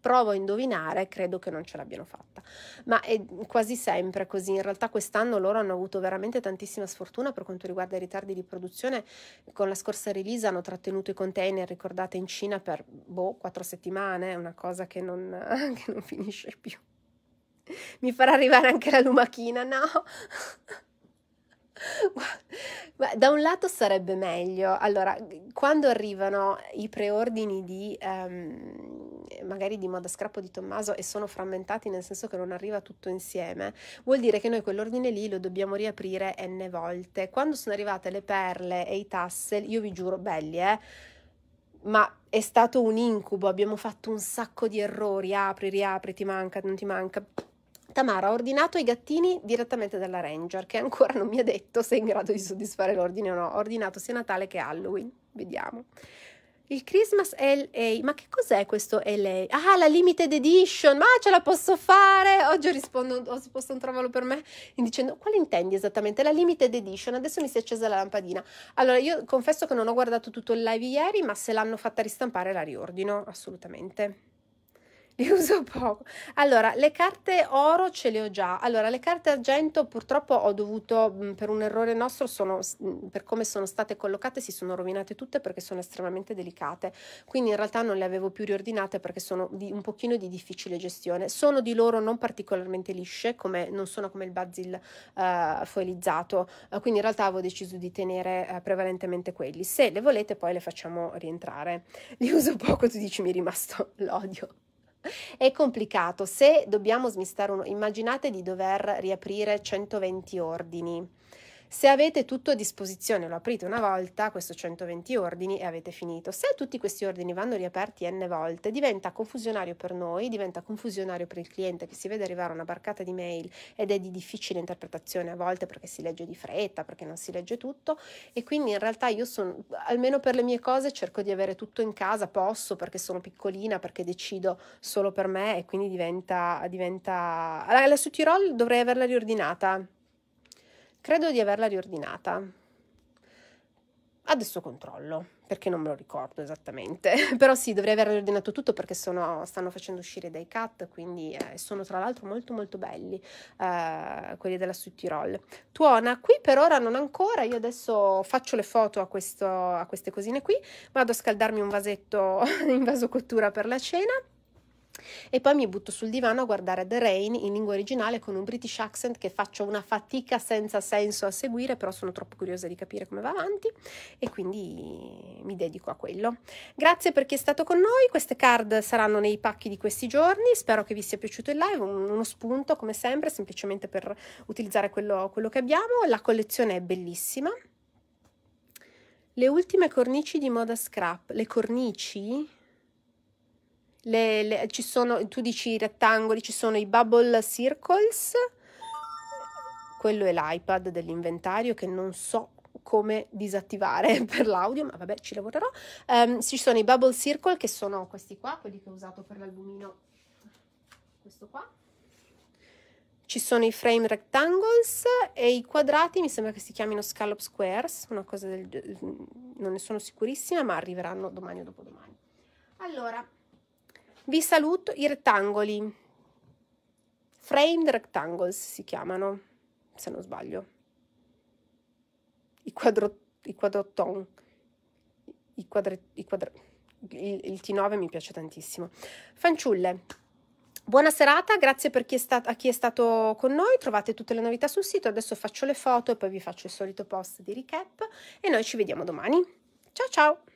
provo a indovinare, credo che non ce l'abbiano fatta. Ma è quasi sempre così. In realtà quest'anno loro hanno avuto veramente tantissima sfortuna per quanto riguarda i ritardi di produzione. Con la scorsa release hanno trattenuto i container, ricordate, in Cina per boh, quattro settimane, una cosa che non, *laughs* che non finisce più. Mi farà arrivare anche la lumachina, no? *laughs* Ma *laughs* da un lato sarebbe meglio, allora, quando arrivano i preordini di um, magari di Moda Scrappo di Tommaso e sono frammentati nel senso che non arriva tutto insieme, vuol dire che noi quell'ordine lì lo dobbiamo riaprire n volte. Quando sono arrivate le perle e i tassel, io vi giuro, belli, eh? ma è stato un incubo, abbiamo fatto un sacco di errori, apri, riapri, ti manca, non ti manca Tamara ha ordinato i gattini direttamente dalla Ranger, che ancora non mi ha detto se è in grado di soddisfare l'ordine o no. Ho ordinato sia Natale che Halloween. Vediamo. Il Christmas LA, ma che cos'è questo LA? Ah, la limited edition, ma ce la posso fare! Oggi rispondo, ho risposto un trovalo per me dicendo quale intendi esattamente? La limited edition, adesso mi si è accesa la lampadina. Allora, io confesso che non ho guardato tutto il live ieri, ma se l'hanno fatta ristampare la riordino, assolutamente. *laughs* li uso poco. Allora, le carte oro ce le ho già. Allora, le carte argento purtroppo ho dovuto, per un errore nostro, sono, per come sono state collocate, si sono rovinate tutte perché sono estremamente delicate. Quindi in realtà non le avevo più riordinate perché sono di, un pochino di difficile gestione. Sono di loro non particolarmente lisce, come, non sono come il basil uh, foilizzato, uh, quindi in realtà avevo deciso di tenere uh, prevalentemente quelli. Se le volete poi le facciamo rientrare. Li uso poco, tu dici mi è rimasto *laughs* l'odio. È complicato, se dobbiamo smistare uno, immaginate di dover riaprire 120 ordini se avete tutto a disposizione, lo aprite una volta, questo 120 ordini e avete finito. Se tutti questi ordini vanno riaperti n volte, diventa confusionario per noi, diventa confusionario per il cliente che si vede arrivare una barcata di mail ed è di difficile interpretazione a volte perché si legge di fretta, perché non si legge tutto e quindi in realtà io sono, almeno per le mie cose, cerco di avere tutto in casa, posso perché sono piccolina, perché decido solo per me e quindi diventa... diventa... La, la su Tirol dovrei averla riordinata Credo di averla riordinata. Adesso controllo, perché non me lo ricordo esattamente. *laughs* Però sì, dovrei aver riordinato tutto perché sono, stanno facendo uscire dei cut, quindi eh, sono tra l'altro molto molto belli eh, quelli della Sui Tirol. Tuona, qui per ora non ancora, io adesso faccio le foto a, questo, a queste cosine qui, vado a scaldarmi un vasetto *laughs* in vasocottura per la cena. E poi mi butto sul divano a guardare The Rain in lingua originale con un British accent che faccio una fatica senza senso a seguire, però sono troppo curiosa di capire come va avanti e quindi mi dedico a quello. Grazie per chi è stato con noi, queste card saranno nei pacchi di questi giorni, spero che vi sia piaciuto il live, uno spunto come sempre, semplicemente per utilizzare quello, quello che abbiamo, la collezione è bellissima. Le ultime cornici di moda scrap, le cornici? le, le, ci sono, tu dici i rettangoli, ci sono i bubble circles, quello è l'iPad dell'inventario che non so come disattivare *laughs* per l'audio, ma vabbè ci lavorerò. Um, ci sono i bubble circle che sono questi qua, quelli che ho usato per l'albumino, questo qua. Ci sono i frame rectangles e i quadrati, mi sembra che si chiamino scallop squares, una cosa del... non ne sono sicurissima, ma arriveranno domani o dopodomani. Allora, vi saluto i rettangoli. Framed rectangles si chiamano, se non sbaglio. I, quadro, i quadrotton. I quadre, i quadre, il, il T9 mi piace tantissimo. Fanciulle, Buona serata, grazie per chi stato, a chi è stato con noi, trovate tutte le novità sul sito, adesso faccio le foto e poi vi faccio il solito post di recap e noi ci vediamo domani. Ciao ciao!